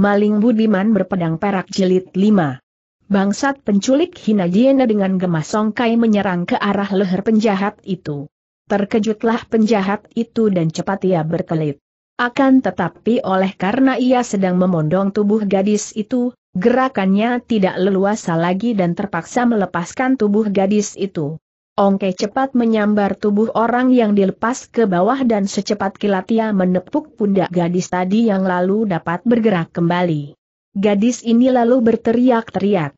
Maling Budiman berpedang perak jilid 5. Bangsat penculik Hina Jiena dengan gemas songkai menyerang ke arah leher penjahat itu. Terkejutlah penjahat itu dan cepat ia berkelit. Akan tetapi oleh karena ia sedang memondong tubuh gadis itu, gerakannya tidak leluasa lagi dan terpaksa melepaskan tubuh gadis itu. Ongke cepat menyambar tubuh orang yang dilepas ke bawah dan secepat kilat ia menepuk pundak gadis tadi yang lalu dapat bergerak kembali. Gadis ini lalu berteriak-teriak.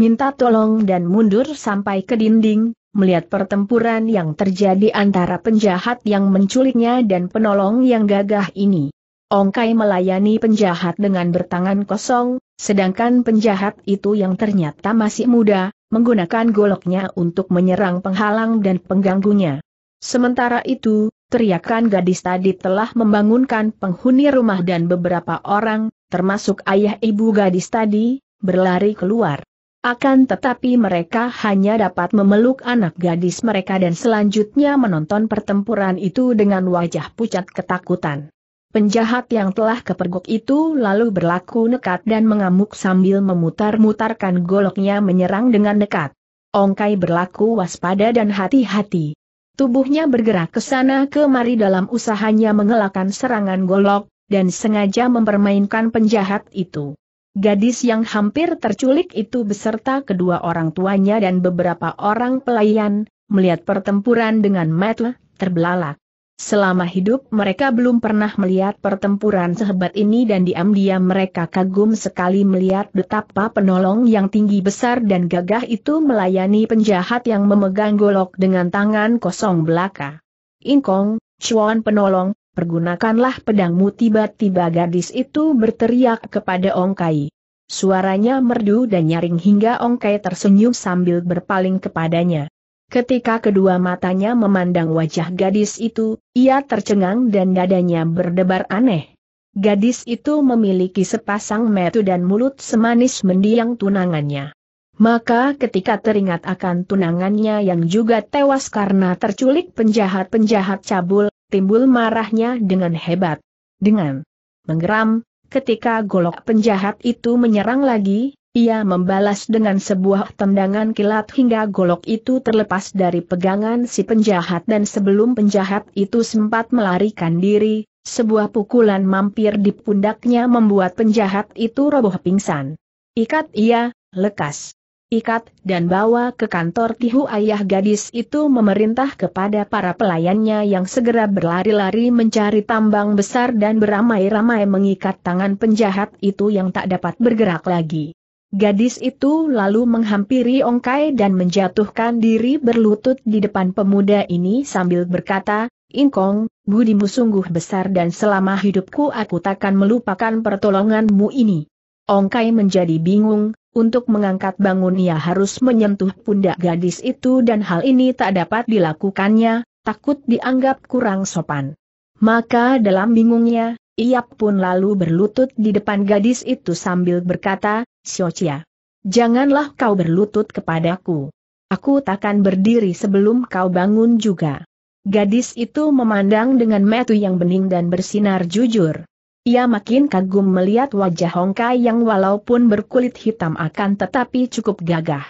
Minta tolong dan mundur sampai ke dinding, melihat pertempuran yang terjadi antara penjahat yang menculiknya dan penolong yang gagah ini. Ongkai melayani penjahat dengan bertangan kosong, sedangkan penjahat itu yang ternyata masih muda, menggunakan goloknya untuk menyerang penghalang dan pengganggunya. Sementara itu, teriakan gadis tadi telah membangunkan penghuni rumah dan beberapa orang, termasuk ayah ibu gadis tadi, berlari keluar. Akan tetapi mereka hanya dapat memeluk anak gadis mereka dan selanjutnya menonton pertempuran itu dengan wajah pucat ketakutan. Penjahat yang telah kepergok itu lalu berlaku nekat dan mengamuk sambil memutar-mutarkan goloknya menyerang dengan nekat. Ongkai berlaku waspada dan hati-hati. Tubuhnya bergerak ke sana kemari dalam usahanya mengelakkan serangan golok, dan sengaja mempermainkan penjahat itu. Gadis yang hampir terculik itu beserta kedua orang tuanya dan beberapa orang pelayan, melihat pertempuran dengan metal terbelalak. Selama hidup mereka belum pernah melihat pertempuran sehebat ini dan diam-diam mereka kagum sekali melihat betapa penolong yang tinggi besar dan gagah itu melayani penjahat yang memegang golok dengan tangan kosong belaka. Inkong, cuan penolong, pergunakanlah pedangmu tiba-tiba gadis itu berteriak kepada Ongkai. Suaranya merdu dan nyaring hingga Ongkai tersenyum sambil berpaling kepadanya. Ketika kedua matanya memandang wajah gadis itu, ia tercengang dan dadanya berdebar aneh. Gadis itu memiliki sepasang metu dan mulut semanis mendiang tunangannya. Maka ketika teringat akan tunangannya yang juga tewas karena terculik penjahat-penjahat cabul, timbul marahnya dengan hebat. Dengan menggeram, ketika golok penjahat itu menyerang lagi, ia membalas dengan sebuah tendangan kilat hingga golok itu terlepas dari pegangan si penjahat dan sebelum penjahat itu sempat melarikan diri, sebuah pukulan mampir di pundaknya membuat penjahat itu roboh pingsan. Ikat ia, lekas. Ikat dan bawa ke kantor tihu ayah gadis itu memerintah kepada para pelayannya yang segera berlari-lari mencari tambang besar dan beramai-ramai mengikat tangan penjahat itu yang tak dapat bergerak lagi. Gadis itu lalu menghampiri Ongkai dan menjatuhkan diri berlutut di depan pemuda ini sambil berkata, Inkong, budimu sungguh besar dan selama hidupku aku takkan melupakan pertolonganmu ini. Ongkai menjadi bingung, untuk mengangkat bangun ia harus menyentuh pundak gadis itu dan hal ini tak dapat dilakukannya, takut dianggap kurang sopan. Maka dalam bingungnya, ia pun lalu berlutut di depan gadis itu sambil berkata, Xiochia. Janganlah kau berlutut kepadaku. Aku takkan berdiri sebelum kau bangun juga. Gadis itu memandang dengan metu yang bening dan bersinar jujur. Ia makin kagum melihat wajah Hongkai yang walaupun berkulit hitam akan tetapi cukup gagah.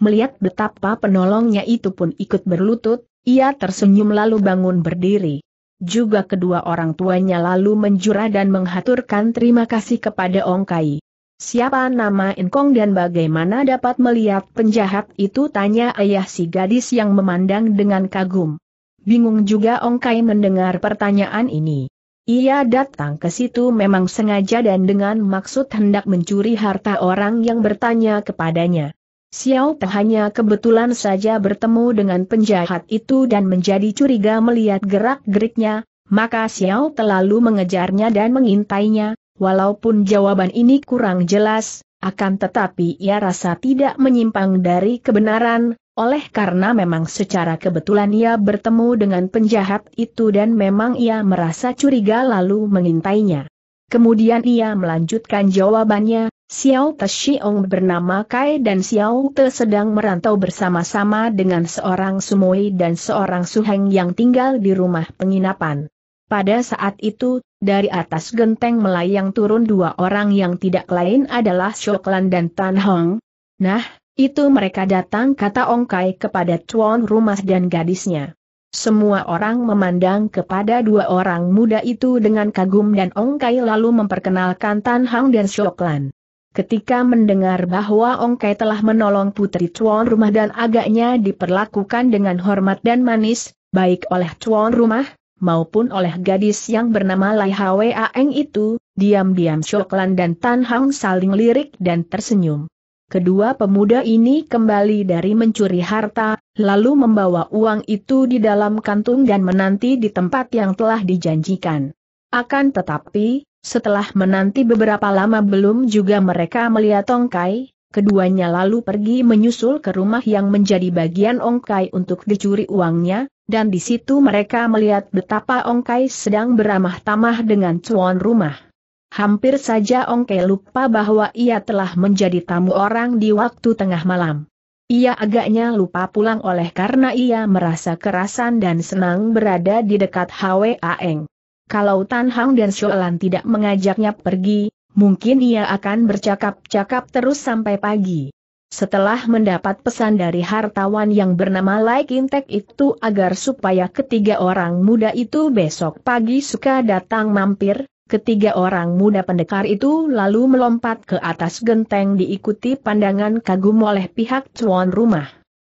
Melihat betapa penolongnya itu pun ikut berlutut, ia tersenyum lalu bangun berdiri. Juga kedua orang tuanya lalu menjura dan menghaturkan terima kasih kepada Ongkai. Siapa nama Inkong dan bagaimana dapat melihat penjahat itu tanya ayah si gadis yang memandang dengan kagum. Bingung juga Ongkai mendengar pertanyaan ini. Ia datang ke situ memang sengaja dan dengan maksud hendak mencuri harta orang yang bertanya kepadanya. Xiao Te hanya kebetulan saja bertemu dengan penjahat itu dan menjadi curiga melihat gerak-geriknya, maka Xiao Te lalu mengejarnya dan mengintainya, Walaupun jawaban ini kurang jelas, akan tetapi ia rasa tidak menyimpang dari kebenaran, oleh karena memang secara kebetulan ia bertemu dengan penjahat itu dan memang ia merasa curiga lalu mengintainya. Kemudian ia melanjutkan jawabannya, Xiao Te Xiong bernama Kai dan Xiao Te sedang merantau bersama-sama dengan seorang Sumoi dan seorang Suheng yang tinggal di rumah penginapan. Pada saat itu, dari atas genteng melayang turun dua orang yang tidak lain adalah Shoklan dan Tan Hong. Nah, itu mereka datang kata Ong Kai kepada tuan rumah dan gadisnya. Semua orang memandang kepada dua orang muda itu dengan kagum dan Ong Kai lalu memperkenalkan Tan Hong dan Shoklan. Ketika mendengar bahwa Ong Kai telah menolong putri tuan rumah dan agaknya diperlakukan dengan hormat dan manis, baik oleh tuan rumah, maupun oleh gadis yang bernama Lai Hwe Aeng itu, diam-diam Shoklan dan Tan Hang saling lirik dan tersenyum. Kedua pemuda ini kembali dari mencuri harta, lalu membawa uang itu di dalam kantung dan menanti di tempat yang telah dijanjikan. Akan tetapi, setelah menanti beberapa lama belum juga mereka melihat tongkai, Keduanya lalu pergi menyusul ke rumah yang menjadi bagian Ongkai untuk dicuri uangnya, dan di situ mereka melihat betapa Ongkai sedang beramah-tamah dengan cuan rumah. Hampir saja Ongkai lupa bahwa ia telah menjadi tamu orang di waktu tengah malam. Ia agaknya lupa pulang oleh karena ia merasa kerasan dan senang berada di dekat Hwa Eng. Kalau Tan Hang dan Shuolan tidak mengajaknya pergi, mungkin ia akan bercakap-cakap terus sampai pagi. Setelah mendapat pesan dari hartawan yang bernama Lai Kintek itu agar supaya ketiga orang muda itu besok pagi suka datang mampir, ketiga orang muda pendekar itu lalu melompat ke atas genteng diikuti pandangan kagum oleh pihak tuan rumah.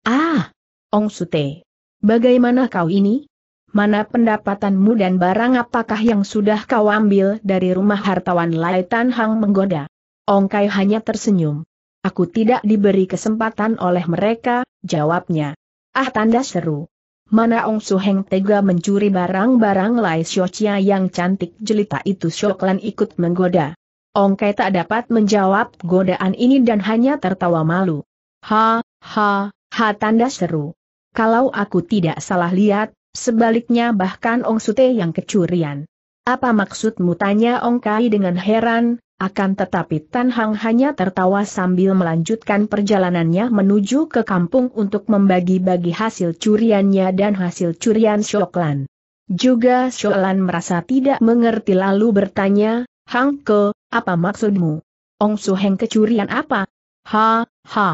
Ah! Ong Sute! Bagaimana kau ini? mana pendapatanmu dan barang apakah yang sudah kau ambil dari rumah hartawan Lai Tan Hang menggoda. Ong Kai hanya tersenyum. Aku tidak diberi kesempatan oleh mereka, jawabnya. Ah tanda seru. Mana Ong Suheng tega mencuri barang-barang Lai Xiochia yang cantik jelita itu Shoklan ikut menggoda. Ong Kai tak dapat menjawab godaan ini dan hanya tertawa malu. Ha, ha, ha tanda seru. Kalau aku tidak salah lihat, Sebaliknya bahkan Ong Sute yang kecurian. Apa maksudmu tanya Ong Kai dengan heran, akan tetapi Tan Hang hanya tertawa sambil melanjutkan perjalanannya menuju ke kampung untuk membagi-bagi hasil curiannya dan hasil curian Shoklan. Juga Shoklan merasa tidak mengerti lalu bertanya, Hang Ke, apa maksudmu? Ong Su Heng kecurian apa? Ha, ha.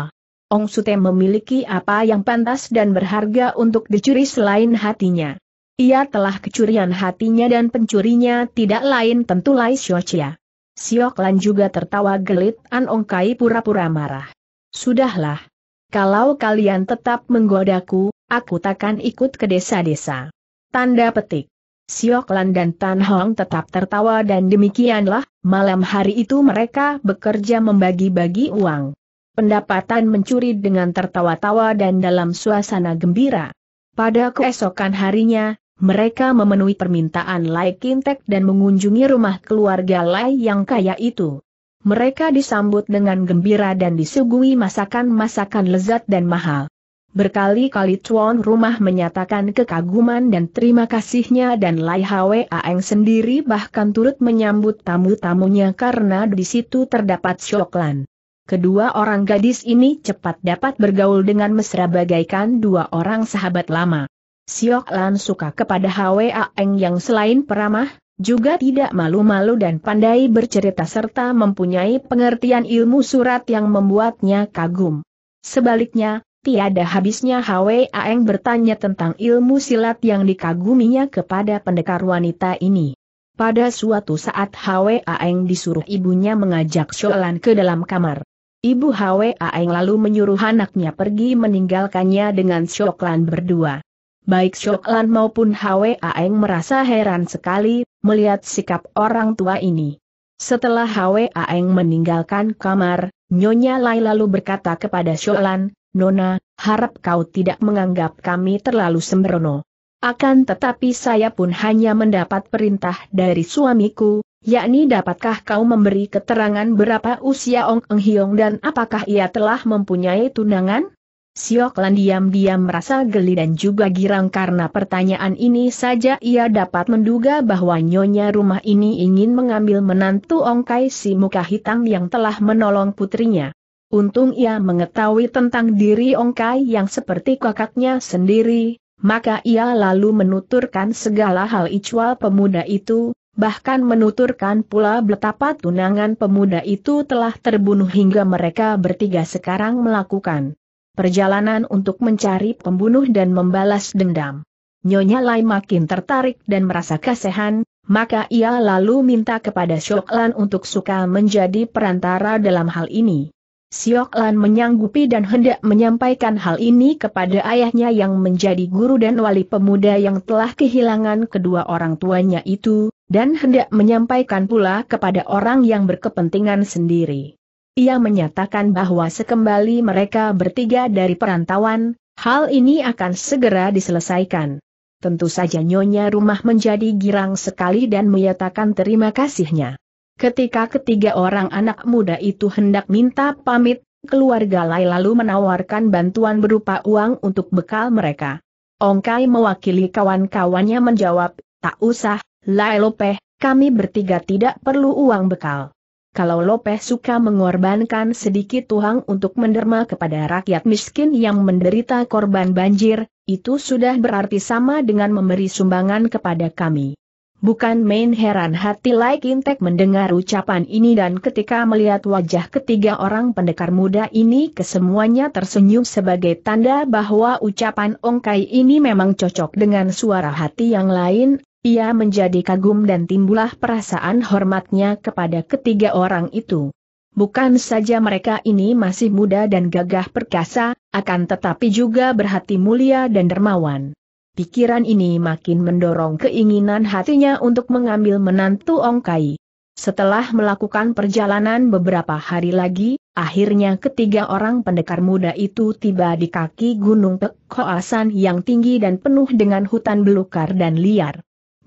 Ong Sute memiliki apa yang pantas dan berharga untuk dicuri selain hatinya. Ia telah kecurian hatinya dan pencurinya tidak lain tentu Lai Xiochia. Sioklan juga tertawa gelit An Ong Kai pura-pura marah. Sudahlah. Kalau kalian tetap menggodaku, aku takkan ikut ke desa-desa. Tanda petik. Sioklan dan Tan Hong tetap tertawa dan demikianlah, malam hari itu mereka bekerja membagi-bagi uang pendapatan mencuri dengan tertawa-tawa dan dalam suasana gembira. Pada keesokan harinya, mereka memenuhi permintaan Lai Kintek dan mengunjungi rumah keluarga Lai yang kaya itu. Mereka disambut dengan gembira dan disuguhi masakan-masakan lezat dan mahal. Berkali-kali tuan rumah menyatakan kekaguman dan terima kasihnya dan Lai Hwe Aeng sendiri bahkan turut menyambut tamu-tamunya karena di situ terdapat syoklan kedua orang gadis ini cepat dapat bergaul dengan mesra bagaikan dua orang sahabat lama. Siok Lan suka kepada Hwa Aeng yang selain peramah, juga tidak malu-malu dan pandai bercerita serta mempunyai pengertian ilmu surat yang membuatnya kagum. Sebaliknya, tiada habisnya Hwa Aeng bertanya tentang ilmu silat yang dikaguminya kepada pendekar wanita ini. Pada suatu saat Hwa Aeng disuruh ibunya mengajak Siok Lan ke dalam kamar. Ibu Hwa Aeng lalu menyuruh anaknya pergi meninggalkannya dengan Syoklan berdua. Baik Syoklan maupun Hwa Aeng merasa heran sekali melihat sikap orang tua ini. Setelah Hwa Aeng meninggalkan kamar, Nyonya Lai lalu berkata kepada Syoklan, Nona, harap kau tidak menganggap kami terlalu sembrono. Akan tetapi saya pun hanya mendapat perintah dari suamiku, yakni dapatkah kau memberi keterangan berapa usia Ong Eng Hiong dan apakah ia telah mempunyai tunangan? Siok Lan diam-diam merasa geli dan juga girang karena pertanyaan ini saja ia dapat menduga bahwa nyonya rumah ini ingin mengambil menantu Ong Kai si muka hitam yang telah menolong putrinya. Untung ia mengetahui tentang diri Ong Kai yang seperti kakaknya sendiri, maka ia lalu menuturkan segala hal icual pemuda itu, bahkan menuturkan pula betapa tunangan pemuda itu telah terbunuh hingga mereka bertiga sekarang melakukan perjalanan untuk mencari pembunuh dan membalas dendam. Nyonya Lai makin tertarik dan merasa kasihan, maka ia lalu minta kepada Sioklan untuk suka menjadi perantara dalam hal ini. Sioklan menyanggupi dan hendak menyampaikan hal ini kepada ayahnya yang menjadi guru dan wali pemuda yang telah kehilangan kedua orang tuanya itu, dan hendak menyampaikan pula kepada orang yang berkepentingan sendiri. Ia menyatakan bahwa sekembali mereka bertiga dari perantauan, hal ini akan segera diselesaikan. Tentu saja nyonya rumah menjadi girang sekali dan menyatakan terima kasihnya. Ketika ketiga orang anak muda itu hendak minta pamit, keluarga Lai lalu menawarkan bantuan berupa uang untuk bekal mereka. Ongkai mewakili kawan-kawannya menjawab, tak usah, Lai Lopeh, kami bertiga tidak perlu uang bekal. Kalau Lopeh suka mengorbankan sedikit uang untuk menderma kepada rakyat miskin yang menderita korban banjir, itu sudah berarti sama dengan memberi sumbangan kepada kami. Bukan main heran hati Lai Kintek mendengar ucapan ini dan ketika melihat wajah ketiga orang pendekar muda ini kesemuanya tersenyum sebagai tanda bahwa ucapan Ongkai ini memang cocok dengan suara hati yang lain, ia menjadi kagum dan timbullah perasaan hormatnya kepada ketiga orang itu. Bukan saja mereka ini masih muda dan gagah perkasa, akan tetapi juga berhati mulia dan dermawan. Pikiran ini makin mendorong keinginan hatinya untuk mengambil menantu Ong Kai. Setelah melakukan perjalanan beberapa hari lagi, akhirnya ketiga orang pendekar muda itu tiba di kaki Gunung Pek yang tinggi dan penuh dengan hutan belukar dan liar.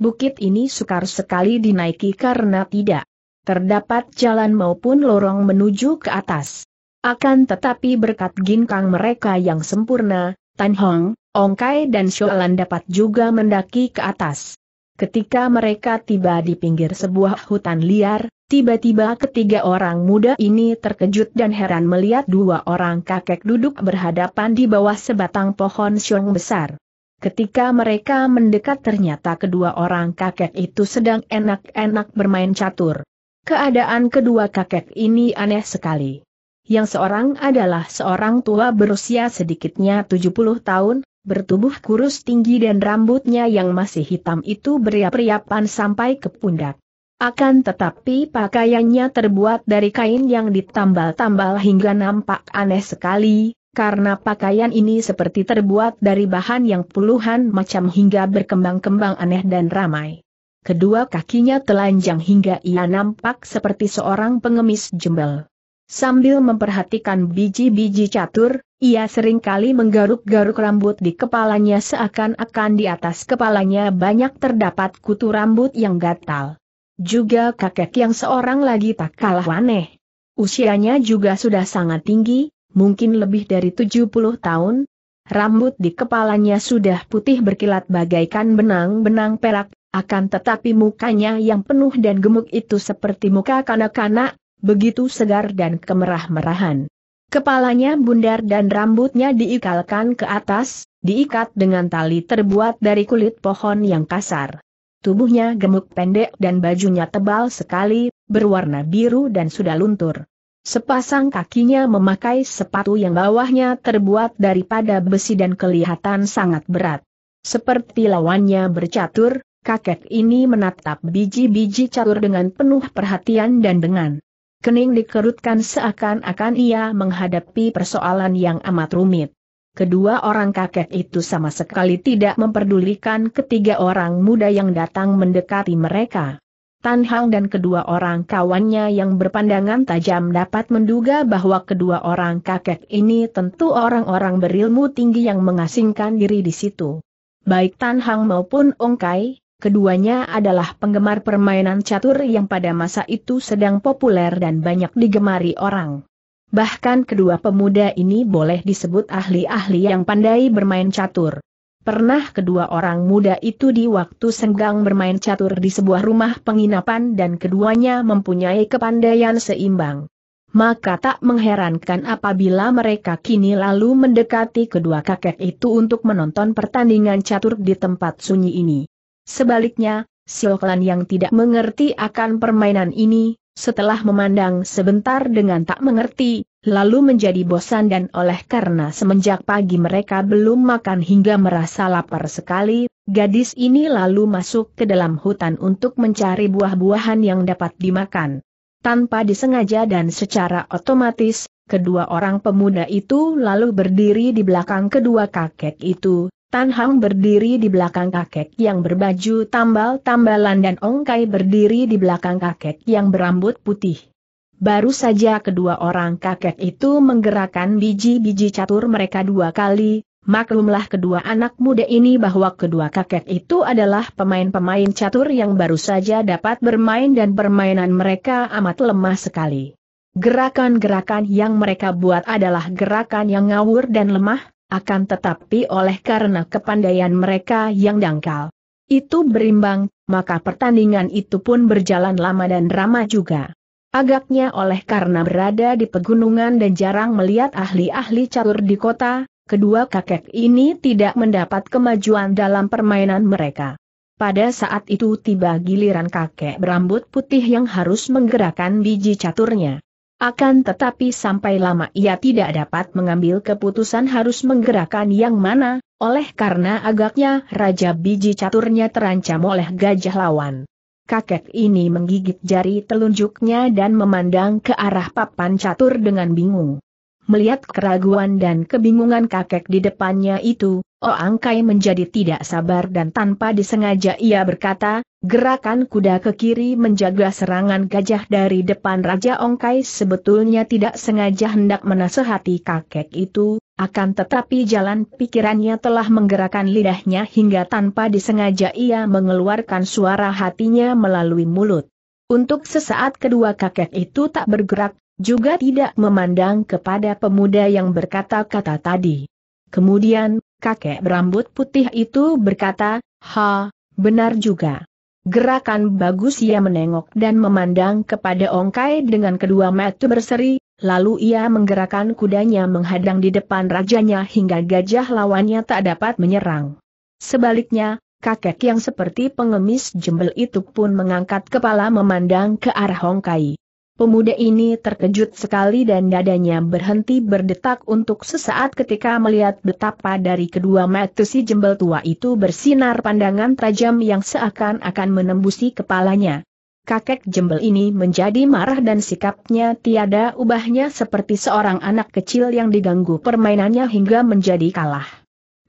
Bukit ini sukar sekali dinaiki karena tidak terdapat jalan maupun lorong menuju ke atas. Akan tetapi berkat ginkang mereka yang sempurna, Tan Hong, Ong Kai dan Shualan dapat juga mendaki ke atas. Ketika mereka tiba di pinggir sebuah hutan liar, tiba-tiba ketiga orang muda ini terkejut dan heran melihat dua orang kakek duduk berhadapan di bawah sebatang pohon siung besar. Ketika mereka mendekat ternyata kedua orang kakek itu sedang enak-enak bermain catur. Keadaan kedua kakek ini aneh sekali. Yang seorang adalah seorang tua berusia sedikitnya 70 tahun, bertubuh kurus tinggi dan rambutnya yang masih hitam itu beriap-riapan sampai ke pundak. Akan tetapi pakaiannya terbuat dari kain yang ditambal-tambal hingga nampak aneh sekali, karena pakaian ini seperti terbuat dari bahan yang puluhan macam hingga berkembang-kembang aneh dan ramai. Kedua kakinya telanjang hingga ia nampak seperti seorang pengemis jembel. Sambil memperhatikan biji-biji catur, ia seringkali menggaruk-garuk rambut di kepalanya seakan-akan di atas kepalanya banyak terdapat kutu rambut yang gatal. Juga kakek yang seorang lagi tak kalah aneh. Usianya juga sudah sangat tinggi, mungkin lebih dari 70 tahun. Rambut di kepalanya sudah putih berkilat bagaikan benang-benang perak, akan tetapi mukanya yang penuh dan gemuk itu seperti muka kanak-kanak, begitu segar dan kemerah-merahan. Kepalanya bundar dan rambutnya diikalkan ke atas, diikat dengan tali terbuat dari kulit pohon yang kasar. Tubuhnya gemuk pendek dan bajunya tebal sekali, berwarna biru dan sudah luntur. Sepasang kakinya memakai sepatu yang bawahnya terbuat daripada besi dan kelihatan sangat berat. Seperti lawannya bercatur, kakek ini menatap biji-biji catur dengan penuh perhatian dan dengan kening dikerutkan seakan-akan ia menghadapi persoalan yang amat rumit. Kedua orang kakek itu sama sekali tidak memperdulikan ketiga orang muda yang datang mendekati mereka. Tan Hang dan kedua orang kawannya yang berpandangan tajam dapat menduga bahwa kedua orang kakek ini tentu orang-orang berilmu tinggi yang mengasingkan diri di situ. Baik Tan Hang maupun Ong Kai, keduanya adalah penggemar permainan catur yang pada masa itu sedang populer dan banyak digemari orang. Bahkan kedua pemuda ini boleh disebut ahli-ahli yang pandai bermain catur. Pernah kedua orang muda itu di waktu senggang bermain catur di sebuah rumah penginapan dan keduanya mempunyai kepandaian seimbang. Maka tak mengherankan apabila mereka kini lalu mendekati kedua kakek itu untuk menonton pertandingan catur di tempat sunyi ini. Sebaliknya, Sioklan yang tidak mengerti akan permainan ini, setelah memandang sebentar dengan tak mengerti, lalu menjadi bosan dan oleh karena semenjak pagi mereka belum makan hingga merasa lapar sekali, gadis ini lalu masuk ke dalam hutan untuk mencari buah-buahan yang dapat dimakan. Tanpa disengaja dan secara otomatis, kedua orang pemuda itu lalu berdiri di belakang kedua kakek itu, Tan Hang berdiri di belakang kakek yang berbaju tambal-tambalan dan Ongkai berdiri di belakang kakek yang berambut putih. Baru saja kedua orang kakek itu menggerakkan biji-biji catur mereka dua kali, maklumlah kedua anak muda ini bahwa kedua kakek itu adalah pemain-pemain catur yang baru saja dapat bermain dan permainan mereka amat lemah sekali. Gerakan-gerakan yang mereka buat adalah gerakan yang ngawur dan lemah, akan tetapi oleh karena kepandaian mereka yang dangkal. Itu berimbang, maka pertandingan itu pun berjalan lama dan ramah juga. Agaknya oleh karena berada di pegunungan dan jarang melihat ahli-ahli catur di kota, kedua kakek ini tidak mendapat kemajuan dalam permainan mereka. Pada saat itu tiba giliran kakek berambut putih yang harus menggerakkan biji caturnya. Akan tetapi sampai lama ia tidak dapat mengambil keputusan harus menggerakkan yang mana, oleh karena agaknya Raja Biji Caturnya terancam oleh gajah lawan kakek ini menggigit jari telunjuknya dan memandang ke arah papan catur dengan bingung. Melihat keraguan dan kebingungan kakek di depannya itu, Oang oh, Angkai menjadi tidak sabar dan tanpa disengaja ia berkata, gerakan kuda ke kiri menjaga serangan gajah dari depan Raja Ongkai sebetulnya tidak sengaja hendak menasehati kakek itu, akan tetapi jalan pikirannya telah menggerakkan lidahnya hingga tanpa disengaja ia mengeluarkan suara hatinya melalui mulut. Untuk sesaat kedua kakek itu tak bergerak, juga tidak memandang kepada pemuda yang berkata-kata tadi. Kemudian, kakek berambut putih itu berkata, Ha, benar juga. Gerakan bagus ia menengok dan memandang kepada Ongkai dengan kedua mata berseri, lalu ia menggerakkan kudanya menghadang di depan rajanya hingga gajah lawannya tak dapat menyerang. Sebaliknya, kakek yang seperti pengemis jembel itu pun mengangkat kepala memandang ke arah Hongkai. Pemuda ini terkejut sekali dan dadanya berhenti berdetak untuk sesaat ketika melihat betapa dari kedua mata si jembel tua itu bersinar pandangan tajam yang seakan-akan menembusi kepalanya. Kakek jembel ini menjadi marah dan sikapnya tiada ubahnya seperti seorang anak kecil yang diganggu permainannya hingga menjadi kalah.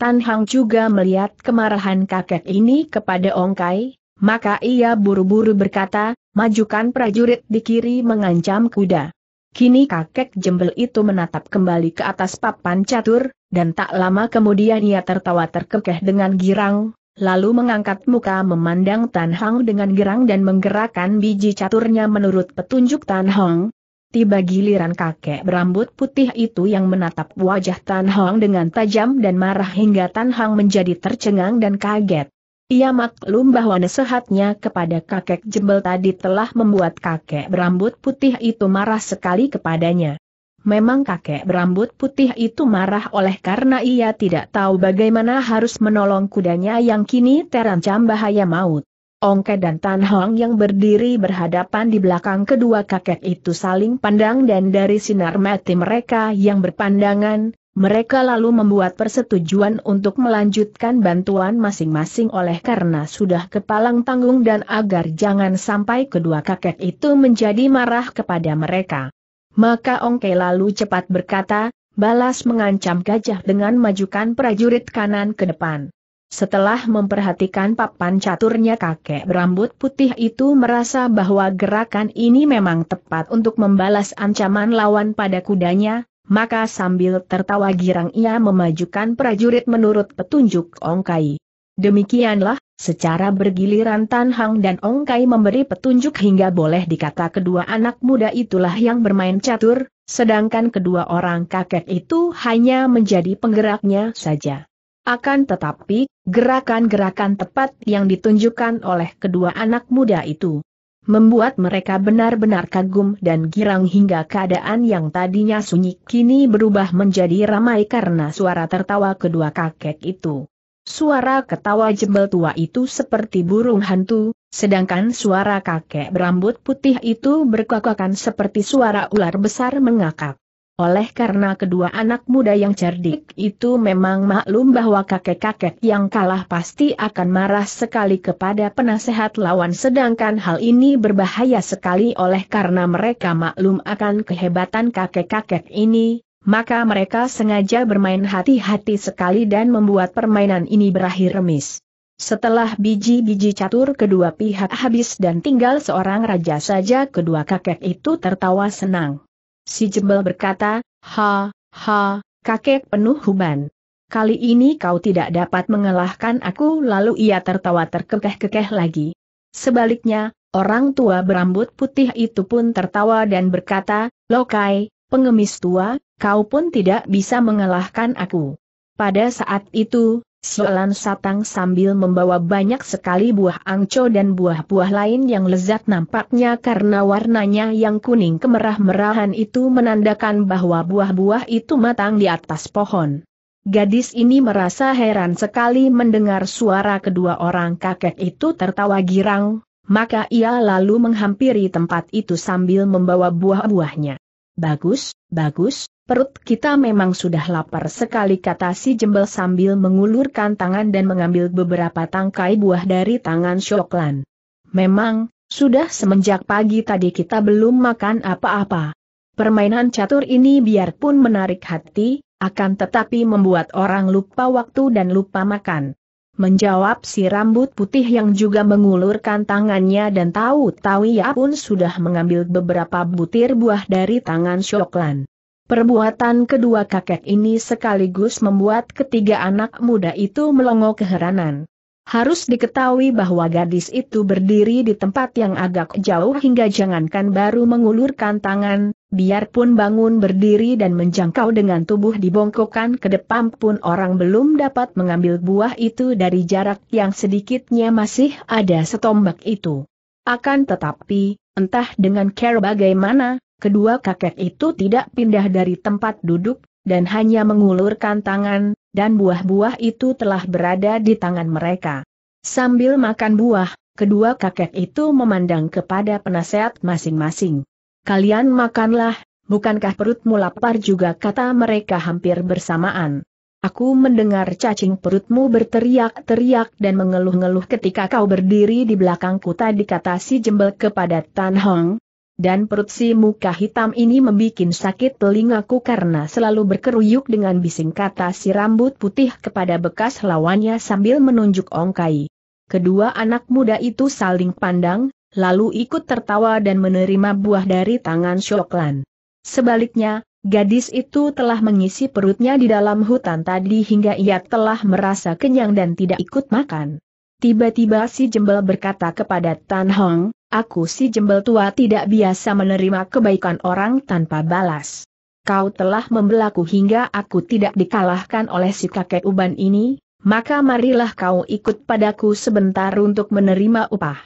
Tan Hang juga melihat kemarahan kakek ini kepada Ongkai, maka ia buru-buru berkata, Majukan prajurit di kiri mengancam kuda. Kini kakek jembel itu menatap kembali ke atas papan catur, dan tak lama kemudian ia tertawa terkekeh dengan girang, lalu mengangkat muka memandang Tan Hong dengan girang dan menggerakkan biji caturnya menurut petunjuk Tan Hong. Tiba giliran kakek berambut putih itu yang menatap wajah Tan Hong dengan tajam dan marah hingga Tan Hong menjadi tercengang dan kaget. Ia maklum bahwa nasihatnya kepada kakek jembel tadi telah membuat kakek berambut putih itu marah sekali kepadanya. Memang kakek berambut putih itu marah oleh karena ia tidak tahu bagaimana harus menolong kudanya yang kini terancam bahaya maut. Ongke dan Tan Hong yang berdiri berhadapan di belakang kedua kakek itu saling pandang dan dari sinar mati mereka yang berpandangan, mereka lalu membuat persetujuan untuk melanjutkan bantuan masing-masing oleh karena sudah kepalang tanggung dan agar jangan sampai kedua kakek itu menjadi marah kepada mereka. Maka Ongke lalu cepat berkata, balas mengancam gajah dengan majukan prajurit kanan ke depan. Setelah memperhatikan papan caturnya kakek berambut putih itu merasa bahwa gerakan ini memang tepat untuk membalas ancaman lawan pada kudanya, maka sambil tertawa girang ia memajukan prajurit menurut petunjuk Ongkai. Demikianlah, secara bergiliran Tan Hang dan Ongkai memberi petunjuk hingga boleh dikata kedua anak muda itulah yang bermain catur, sedangkan kedua orang kakek itu hanya menjadi penggeraknya saja. Akan tetapi, gerakan-gerakan tepat yang ditunjukkan oleh kedua anak muda itu membuat mereka benar-benar kagum dan girang hingga keadaan yang tadinya sunyi kini berubah menjadi ramai karena suara tertawa kedua kakek itu. Suara ketawa jembel tua itu seperti burung hantu, sedangkan suara kakek berambut putih itu berkakakan seperti suara ular besar mengakak. Oleh karena kedua anak muda yang cerdik itu memang maklum bahwa kakek-kakek yang kalah pasti akan marah sekali kepada penasehat lawan sedangkan hal ini berbahaya sekali oleh karena mereka maklum akan kehebatan kakek-kakek ini, maka mereka sengaja bermain hati-hati sekali dan membuat permainan ini berakhir remis. Setelah biji-biji catur kedua pihak habis dan tinggal seorang raja saja kedua kakek itu tertawa senang. Si Jebel berkata, ha, ha, kakek penuh huban. Kali ini kau tidak dapat mengalahkan aku lalu ia tertawa terkekeh-kekeh lagi. Sebaliknya, orang tua berambut putih itu pun tertawa dan berkata, Lokai, pengemis tua, kau pun tidak bisa mengalahkan aku. Pada saat itu, Soalan Satang sambil membawa banyak sekali buah angco dan buah-buah lain yang lezat nampaknya karena warnanya yang kuning kemerah-merahan itu menandakan bahwa buah-buah itu matang di atas pohon. Gadis ini merasa heran sekali mendengar suara kedua orang kakek itu tertawa girang, maka ia lalu menghampiri tempat itu sambil membawa buah-buahnya. Bagus, bagus, Perut kita memang sudah lapar sekali kata si jembel sambil mengulurkan tangan dan mengambil beberapa tangkai buah dari tangan Syoklan. Memang, sudah semenjak pagi tadi kita belum makan apa-apa. Permainan catur ini biarpun menarik hati, akan tetapi membuat orang lupa waktu dan lupa makan. Menjawab si rambut putih yang juga mengulurkan tangannya dan tahu-tahu ia pun sudah mengambil beberapa butir buah dari tangan Syoklan. Perbuatan kedua kakek ini sekaligus membuat ketiga anak muda itu melongo keheranan. Harus diketahui bahwa gadis itu berdiri di tempat yang agak jauh hingga jangankan baru mengulurkan tangan, biarpun bangun berdiri dan menjangkau dengan tubuh dibongkokkan ke depan pun orang belum dapat mengambil buah itu dari jarak yang sedikitnya masih ada setombak itu. Akan tetapi, entah dengan care bagaimana, kedua kakek itu tidak pindah dari tempat duduk, dan hanya mengulurkan tangan, dan buah-buah itu telah berada di tangan mereka. Sambil makan buah, kedua kakek itu memandang kepada penasehat masing-masing. Kalian makanlah, bukankah perutmu lapar juga kata mereka hampir bersamaan. Aku mendengar cacing perutmu berteriak-teriak dan mengeluh-ngeluh ketika kau berdiri di belakangku tadi kata si jembel kepada Tan Hong, dan perut si muka hitam ini membuat sakit telingaku karena selalu berkeruyuk dengan bising kata si rambut putih kepada bekas lawannya sambil menunjuk ongkai. Kedua anak muda itu saling pandang, lalu ikut tertawa dan menerima buah dari tangan Syoklan. Sebaliknya, gadis itu telah mengisi perutnya di dalam hutan tadi hingga ia telah merasa kenyang dan tidak ikut makan. Tiba-tiba si jembel berkata kepada Tan Hong, aku si jembel tua tidak biasa menerima kebaikan orang tanpa balas. Kau telah membelaku hingga aku tidak dikalahkan oleh si kakek uban ini, maka marilah kau ikut padaku sebentar untuk menerima upah.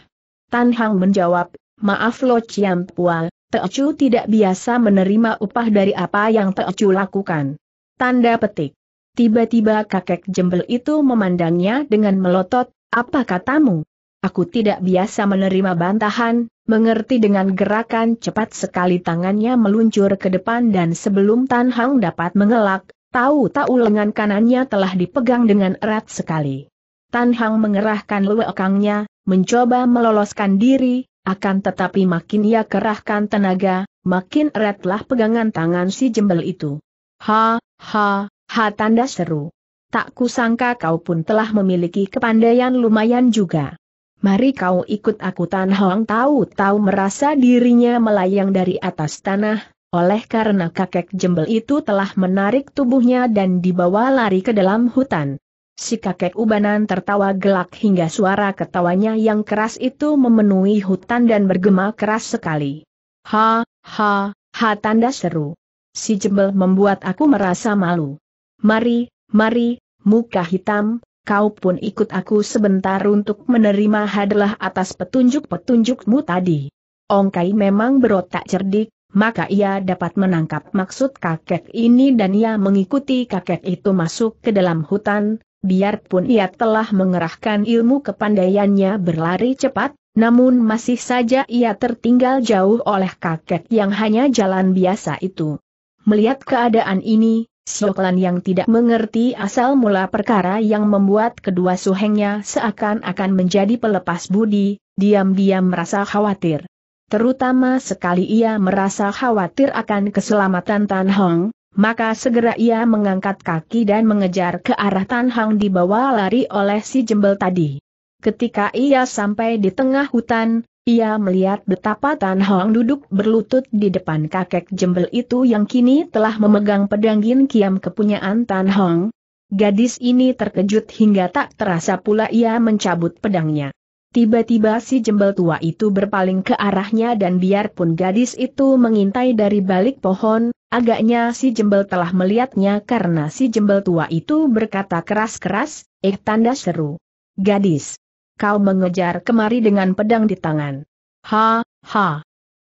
Tan Hong menjawab, maaf Lo Chiam Pual, Teocu tidak biasa menerima upah dari apa yang Teocu lakukan. Tanda petik. Tiba-tiba kakek jembel itu memandangnya dengan melotot, apa katamu? Aku tidak biasa menerima bantahan, mengerti dengan gerakan cepat sekali tangannya meluncur ke depan dan sebelum Tan Hang dapat mengelak, tahu-tahu lengan kanannya telah dipegang dengan erat sekali. Tan Hang mengerahkan lewekangnya, mencoba meloloskan diri, akan tetapi makin ia kerahkan tenaga, makin eratlah pegangan tangan si jembel itu. Ha, ha, ha tanda seru tak kusangka kau pun telah memiliki kepandaian lumayan juga. Mari kau ikut aku Tan Hong tahu-tahu merasa dirinya melayang dari atas tanah, oleh karena kakek jembel itu telah menarik tubuhnya dan dibawa lari ke dalam hutan. Si kakek ubanan tertawa gelak hingga suara ketawanya yang keras itu memenuhi hutan dan bergema keras sekali. Ha, ha, ha tanda seru. Si jembel membuat aku merasa malu. Mari, mari, muka hitam, kau pun ikut aku sebentar untuk menerima hadlah atas petunjuk-petunjukmu tadi. Ongkai memang berotak cerdik, maka ia dapat menangkap maksud kakek ini dan ia mengikuti kakek itu masuk ke dalam hutan, biarpun ia telah mengerahkan ilmu kepandaiannya berlari cepat, namun masih saja ia tertinggal jauh oleh kakek yang hanya jalan biasa itu. Melihat keadaan ini, Soklan yang tidak mengerti asal mula perkara yang membuat kedua suhengnya seakan-akan menjadi pelepas budi, diam-diam merasa khawatir. Terutama sekali ia merasa khawatir akan keselamatan Tan Hong, maka segera ia mengangkat kaki dan mengejar ke arah Tan Hong dibawa lari oleh si jembel tadi. Ketika ia sampai di tengah hutan, ia melihat betapa Tan Hong duduk berlutut di depan kakek jembel itu yang kini telah memegang pedang Gin Kiam kepunyaan Tan Hong. Gadis ini terkejut hingga tak terasa pula ia mencabut pedangnya. Tiba-tiba si jembel tua itu berpaling ke arahnya dan biarpun gadis itu mengintai dari balik pohon, agaknya si jembel telah melihatnya karena si jembel tua itu berkata keras-keras, eh tanda seru. Gadis kau mengejar kemari dengan pedang di tangan. Ha, ha.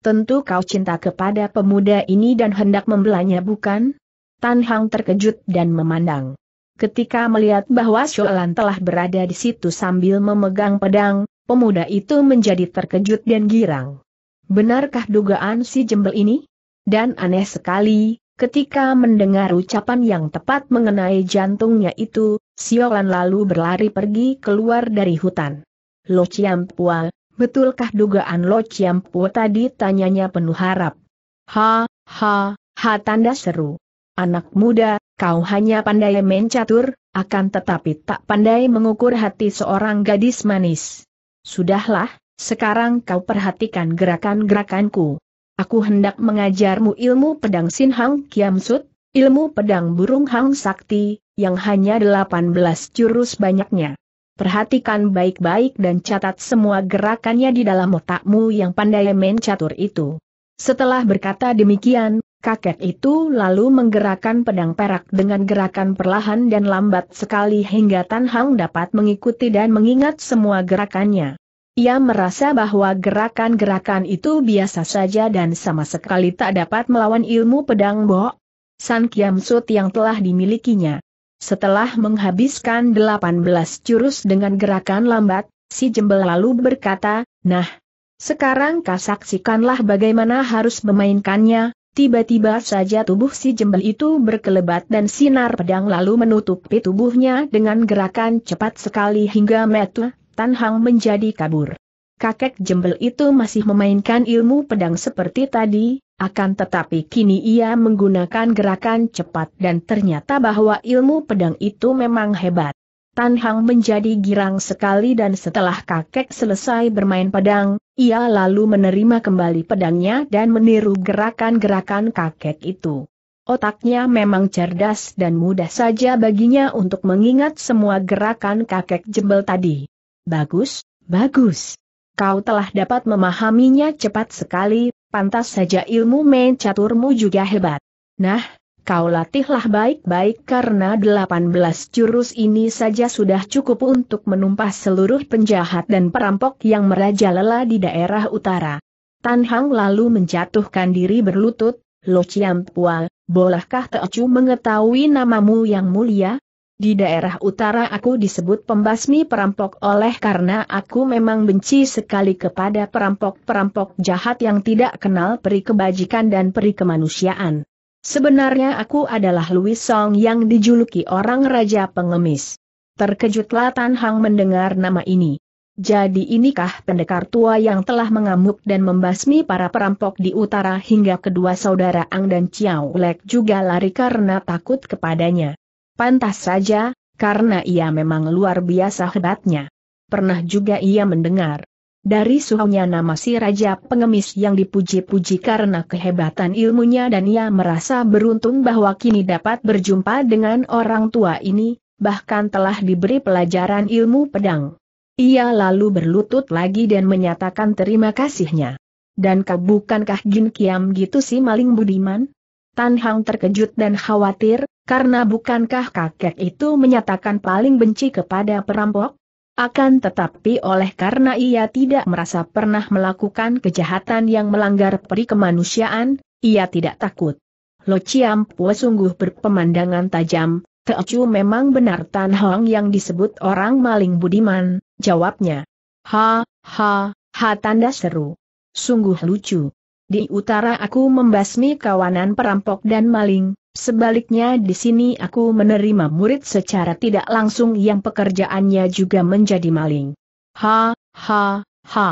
Tentu kau cinta kepada pemuda ini dan hendak membelanya bukan? Tan Hang terkejut dan memandang. Ketika melihat bahwa Sholan telah berada di situ sambil memegang pedang, pemuda itu menjadi terkejut dan girang. Benarkah dugaan si jembel ini? Dan aneh sekali, ketika mendengar ucapan yang tepat mengenai jantungnya itu, Siolan lalu berlari pergi keluar dari hutan. Lo Chiampua, betulkah dugaan Lo Chiampua tadi tanyanya penuh harap. Ha, ha, ha tanda seru. Anak muda, kau hanya pandai main catur, akan tetapi tak pandai mengukur hati seorang gadis manis. Sudahlah, sekarang kau perhatikan gerakan-gerakanku. Aku hendak mengajarmu ilmu pedang sinhang Hang ilmu pedang burung Hang Sakti, yang hanya 18 jurus banyaknya. Perhatikan baik-baik dan catat semua gerakannya di dalam otakmu yang pandai main catur itu. Setelah berkata demikian, kakek itu lalu menggerakkan pedang perak dengan gerakan perlahan dan lambat sekali hingga Tan Hang dapat mengikuti dan mengingat semua gerakannya. Ia merasa bahwa gerakan-gerakan itu biasa saja dan sama sekali tak dapat melawan ilmu pedang Bo San Kiam Sut yang telah dimilikinya. Setelah menghabiskan 18 jurus dengan gerakan lambat, si jembel lalu berkata, Nah, sekarang kasaksikanlah bagaimana harus memainkannya, Tiba-tiba saja tubuh si jembel itu berkelebat dan sinar pedang lalu menutupi tubuhnya dengan gerakan cepat sekali hingga metu, Tanhang menjadi kabur. Kakek jembel itu masih memainkan ilmu pedang seperti tadi, akan tetapi kini ia menggunakan gerakan cepat dan ternyata bahwa ilmu pedang itu memang hebat. Tan Hang menjadi girang sekali dan setelah kakek selesai bermain pedang, ia lalu menerima kembali pedangnya dan meniru gerakan-gerakan kakek itu. Otaknya memang cerdas dan mudah saja baginya untuk mengingat semua gerakan kakek jembel tadi. Bagus, bagus. Kau telah dapat memahaminya cepat sekali, pantas saja ilmu main caturmu juga hebat. Nah, kau latihlah baik-baik karena 18 jurus ini saja sudah cukup untuk menumpas seluruh penjahat dan perampok yang merajalela di daerah utara. Tan Hang lalu menjatuhkan diri berlutut, Lo Chiam Pual, bolehkah Teocu mengetahui namamu yang mulia? Di daerah utara aku disebut pembasmi perampok oleh karena aku memang benci sekali kepada perampok-perampok jahat yang tidak kenal peri kebajikan dan peri kemanusiaan. Sebenarnya aku adalah Louis Song yang dijuluki orang Raja Pengemis. Terkejutlah Tan Hang mendengar nama ini. Jadi inikah pendekar tua yang telah mengamuk dan membasmi para perampok di utara hingga kedua saudara Ang dan Chiao Lek juga lari karena takut kepadanya. Pantas saja, karena ia memang luar biasa hebatnya. Pernah juga ia mendengar dari suhunya nama si Raja Pengemis yang dipuji-puji karena kehebatan ilmunya dan ia merasa beruntung bahwa kini dapat berjumpa dengan orang tua ini, bahkan telah diberi pelajaran ilmu pedang. Ia lalu berlutut lagi dan menyatakan terima kasihnya. Dan kau bukankah Jin Kiam gitu si maling budiman? Tan Hang terkejut dan khawatir, karena bukankah kakek itu menyatakan paling benci kepada perampok? Akan tetapi oleh karena ia tidak merasa pernah melakukan kejahatan yang melanggar peri kemanusiaan, ia tidak takut. Lo Pua sungguh berpemandangan tajam, Teocu memang benar Tan Hong yang disebut orang maling budiman, jawabnya. Ha, ha, ha tanda seru. Sungguh lucu. Di utara aku membasmi kawanan perampok dan maling, sebaliknya di sini aku menerima murid secara tidak langsung yang pekerjaannya juga menjadi maling. Ha, ha, ha.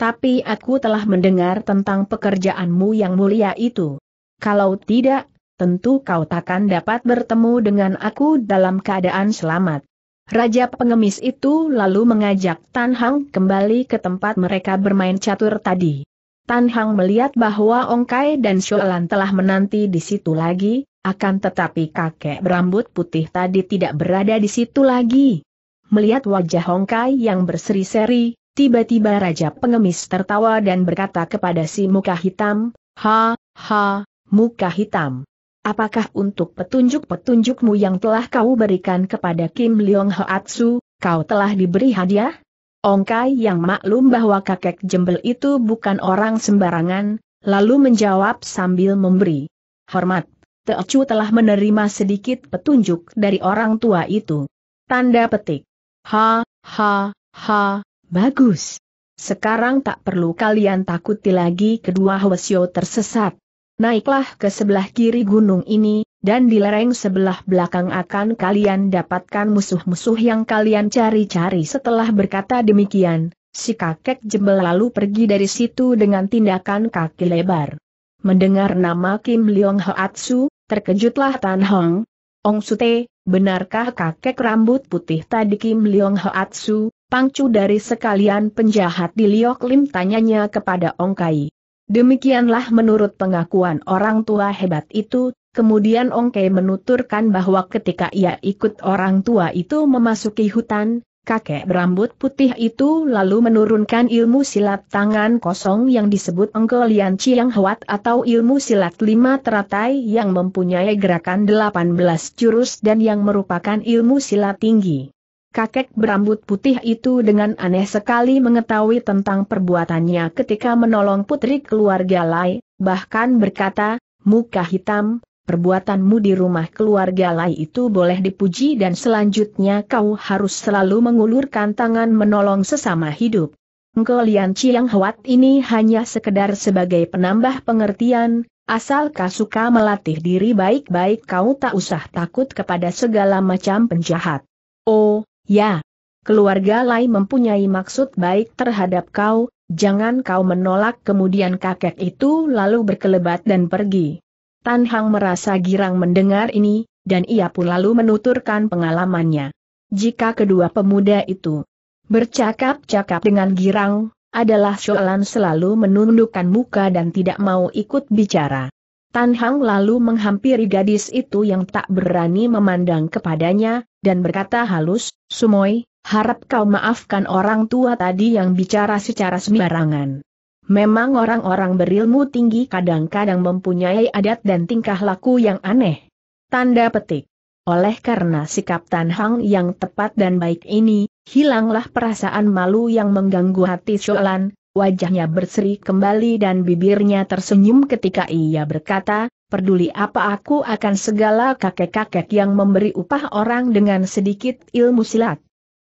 Tapi aku telah mendengar tentang pekerjaanmu yang mulia itu. Kalau tidak, tentu kau takkan dapat bertemu dengan aku dalam keadaan selamat. Raja pengemis itu lalu mengajak Tan Hang kembali ke tempat mereka bermain catur tadi. Tan Hang melihat bahwa Ong Kai dan Sholan telah menanti di situ lagi, akan tetapi kakek berambut putih tadi tidak berada di situ lagi. Melihat wajah Hong Kai yang berseri-seri, tiba-tiba Raja Pengemis tertawa dan berkata kepada si muka hitam, Ha, ha, muka hitam. Apakah untuk petunjuk-petunjukmu yang telah kau berikan kepada Kim Leong Hoatsu, kau telah diberi hadiah? Ongkai yang maklum bahwa kakek jembel itu bukan orang sembarangan, lalu menjawab sambil memberi hormat. Teocu telah menerima sedikit petunjuk dari orang tua itu. Tanda petik. Ha, ha, ha, bagus. Sekarang tak perlu kalian takuti lagi kedua Hwasyo tersesat. Naiklah ke sebelah kiri gunung ini, dan di lereng sebelah belakang akan kalian dapatkan musuh-musuh yang kalian cari-cari setelah berkata demikian, si kakek jembel lalu pergi dari situ dengan tindakan kaki lebar. Mendengar nama Kim Leong Hoatsu, terkejutlah Tan Hong. Ong Sute, benarkah kakek rambut putih tadi Kim Leong Hoatsu, pangcu dari sekalian penjahat di Liok Lim tanyanya kepada Ong Kai. Demikianlah menurut pengakuan orang tua hebat itu, Kemudian Kei menuturkan bahwa ketika ia ikut orang tua itu memasuki hutan, kakek berambut putih itu lalu menurunkan ilmu silat tangan kosong yang disebut Lian Chiang Huat atau ilmu silat lima teratai yang mempunyai gerakan 18 jurus dan yang merupakan ilmu silat tinggi. Kakek berambut putih itu dengan aneh sekali mengetahui tentang perbuatannya ketika menolong putri keluarga Lai, bahkan berkata, muka hitam, perbuatanmu di rumah keluarga lain itu boleh dipuji dan selanjutnya kau harus selalu mengulurkan tangan menolong sesama hidup. Engkau Lian Chiang Huat ini hanya sekedar sebagai penambah pengertian, asal kau suka melatih diri baik-baik kau tak usah takut kepada segala macam penjahat. Oh, ya. Keluarga Lai mempunyai maksud baik terhadap kau, jangan kau menolak kemudian kakek itu lalu berkelebat dan pergi. Tan Hang merasa girang mendengar ini, dan ia pun lalu menuturkan pengalamannya. Jika kedua pemuda itu bercakap-cakap dengan girang, adalah soalan selalu menundukkan muka dan tidak mau ikut bicara. Tan Hang lalu menghampiri gadis itu yang tak berani memandang kepadanya, dan berkata halus, Sumoy, harap kau maafkan orang tua tadi yang bicara secara sembarangan. Memang orang-orang berilmu tinggi kadang-kadang mempunyai adat dan tingkah laku yang aneh. Tanda petik. Oleh karena sikap Tan Hang yang tepat dan baik ini, hilanglah perasaan malu yang mengganggu hati Sholan, wajahnya berseri kembali dan bibirnya tersenyum ketika ia berkata, "Perduli apa aku akan segala kakek-kakek yang memberi upah orang dengan sedikit ilmu silat.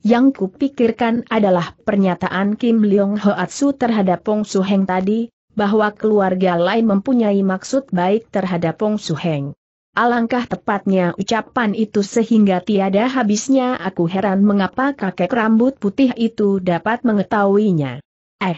Yang kupikirkan adalah pernyataan Kim Leong Hoatsu terhadap Pong Su Heng tadi, bahwa keluarga lain mempunyai maksud baik terhadap Pong Su Heng. Alangkah tepatnya ucapan itu sehingga tiada habisnya aku heran mengapa kakek rambut putih itu dapat mengetahuinya. Eh,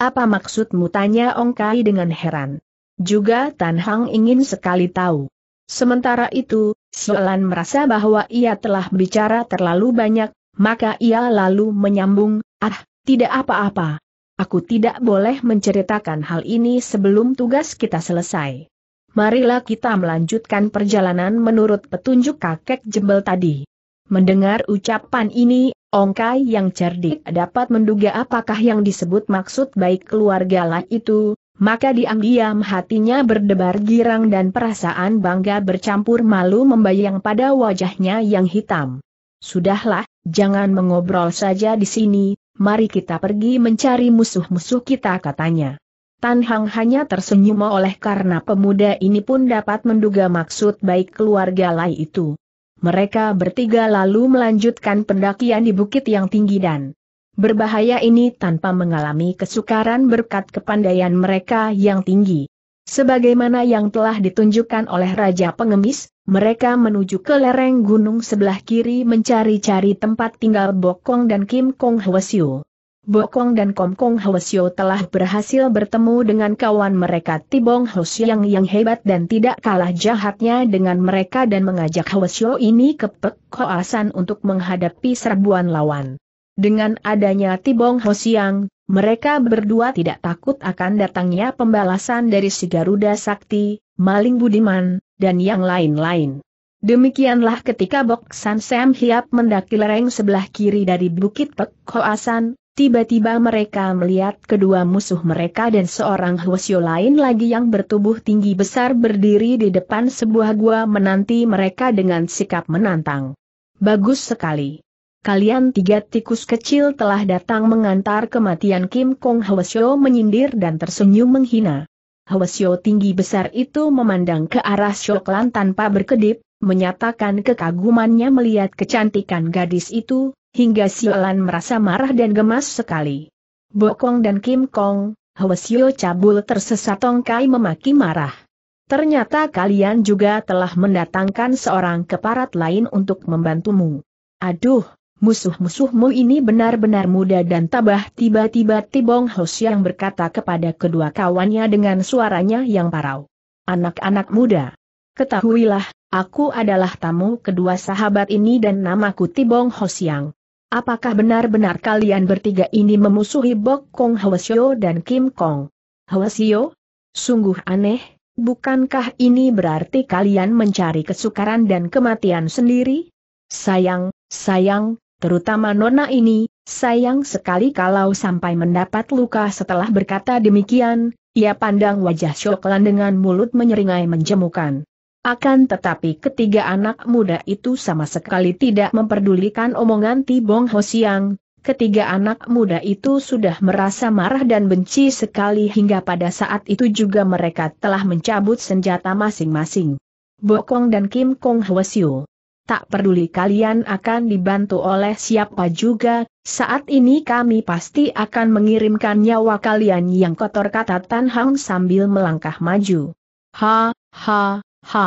apa maksudmu tanya Ong Kai dengan heran. Juga Tan Hang ingin sekali tahu. Sementara itu, Soalan merasa bahwa ia telah bicara terlalu banyak, maka ia lalu menyambung, ah, tidak apa-apa. Aku tidak boleh menceritakan hal ini sebelum tugas kita selesai. Marilah kita melanjutkan perjalanan menurut petunjuk kakek jebel tadi. Mendengar ucapan ini, Ongkai yang cerdik dapat menduga apakah yang disebut maksud baik keluarga lah itu, maka diam-diam hatinya berdebar girang dan perasaan bangga bercampur malu membayang pada wajahnya yang hitam. Sudahlah, jangan mengobrol saja di sini, mari kita pergi mencari musuh-musuh kita katanya. Tan Hang hanya tersenyum oleh karena pemuda ini pun dapat menduga maksud baik keluarga Lai itu. Mereka bertiga lalu melanjutkan pendakian di bukit yang tinggi dan berbahaya ini tanpa mengalami kesukaran berkat kepandaian mereka yang tinggi. Sebagaimana yang telah ditunjukkan oleh Raja Pengemis, mereka menuju ke lereng gunung sebelah kiri mencari-cari tempat tinggal Bokong dan Kim Kong Hwasyo. Bokong dan Kom Kong Hwasyo telah berhasil bertemu dengan kawan mereka Tibong Hosyang yang hebat dan tidak kalah jahatnya dengan mereka dan mengajak Hwasyo ini ke pekoasan untuk menghadapi serbuan lawan. Dengan adanya Tibong yang, mereka berdua tidak takut akan datangnya pembalasan dari si Garuda Sakti, Maling Budiman, dan yang lain-lain. Demikianlah ketika Bok San Sam Hiap mendaki lereng sebelah kiri dari Bukit Pek Koasan, tiba-tiba mereka melihat kedua musuh mereka dan seorang Hwasyo lain lagi yang bertubuh tinggi besar berdiri di depan sebuah gua menanti mereka dengan sikap menantang. Bagus sekali kalian tiga tikus kecil telah datang mengantar kematian Kim Kong Hwasyo menyindir dan tersenyum menghina. Hwasyo tinggi besar itu memandang ke arah Syoklan tanpa berkedip, menyatakan kekagumannya melihat kecantikan gadis itu, hingga Siolan merasa marah dan gemas sekali. Bokong dan Kim Kong, Hwasyo cabul tersesat tongkai memaki marah. Ternyata kalian juga telah mendatangkan seorang keparat lain untuk membantumu. Aduh, Musuh-musuhmu ini benar-benar muda dan tabah tiba-tiba Tibong Hos yang berkata kepada kedua kawannya dengan suaranya yang parau. Anak-anak muda. Ketahuilah, aku adalah tamu kedua sahabat ini dan namaku Tibong Hosiang. Apakah benar-benar kalian bertiga ini memusuhi Bok Kong Hwasyo dan Kim Kong? Hwasyo? Sungguh aneh, bukankah ini berarti kalian mencari kesukaran dan kematian sendiri? Sayang, sayang, terutama nona ini, sayang sekali kalau sampai mendapat luka setelah berkata demikian, ia pandang wajah Syoklan dengan mulut menyeringai menjemukan. Akan tetapi ketiga anak muda itu sama sekali tidak memperdulikan omongan Tibong Hosiang, ketiga anak muda itu sudah merasa marah dan benci sekali hingga pada saat itu juga mereka telah mencabut senjata masing-masing. Bokong dan Kim Kong Hwasyo tak peduli kalian akan dibantu oleh siapa juga, saat ini kami pasti akan mengirimkan nyawa kalian yang kotor kata Tan Hang sambil melangkah maju. Ha, ha, ha.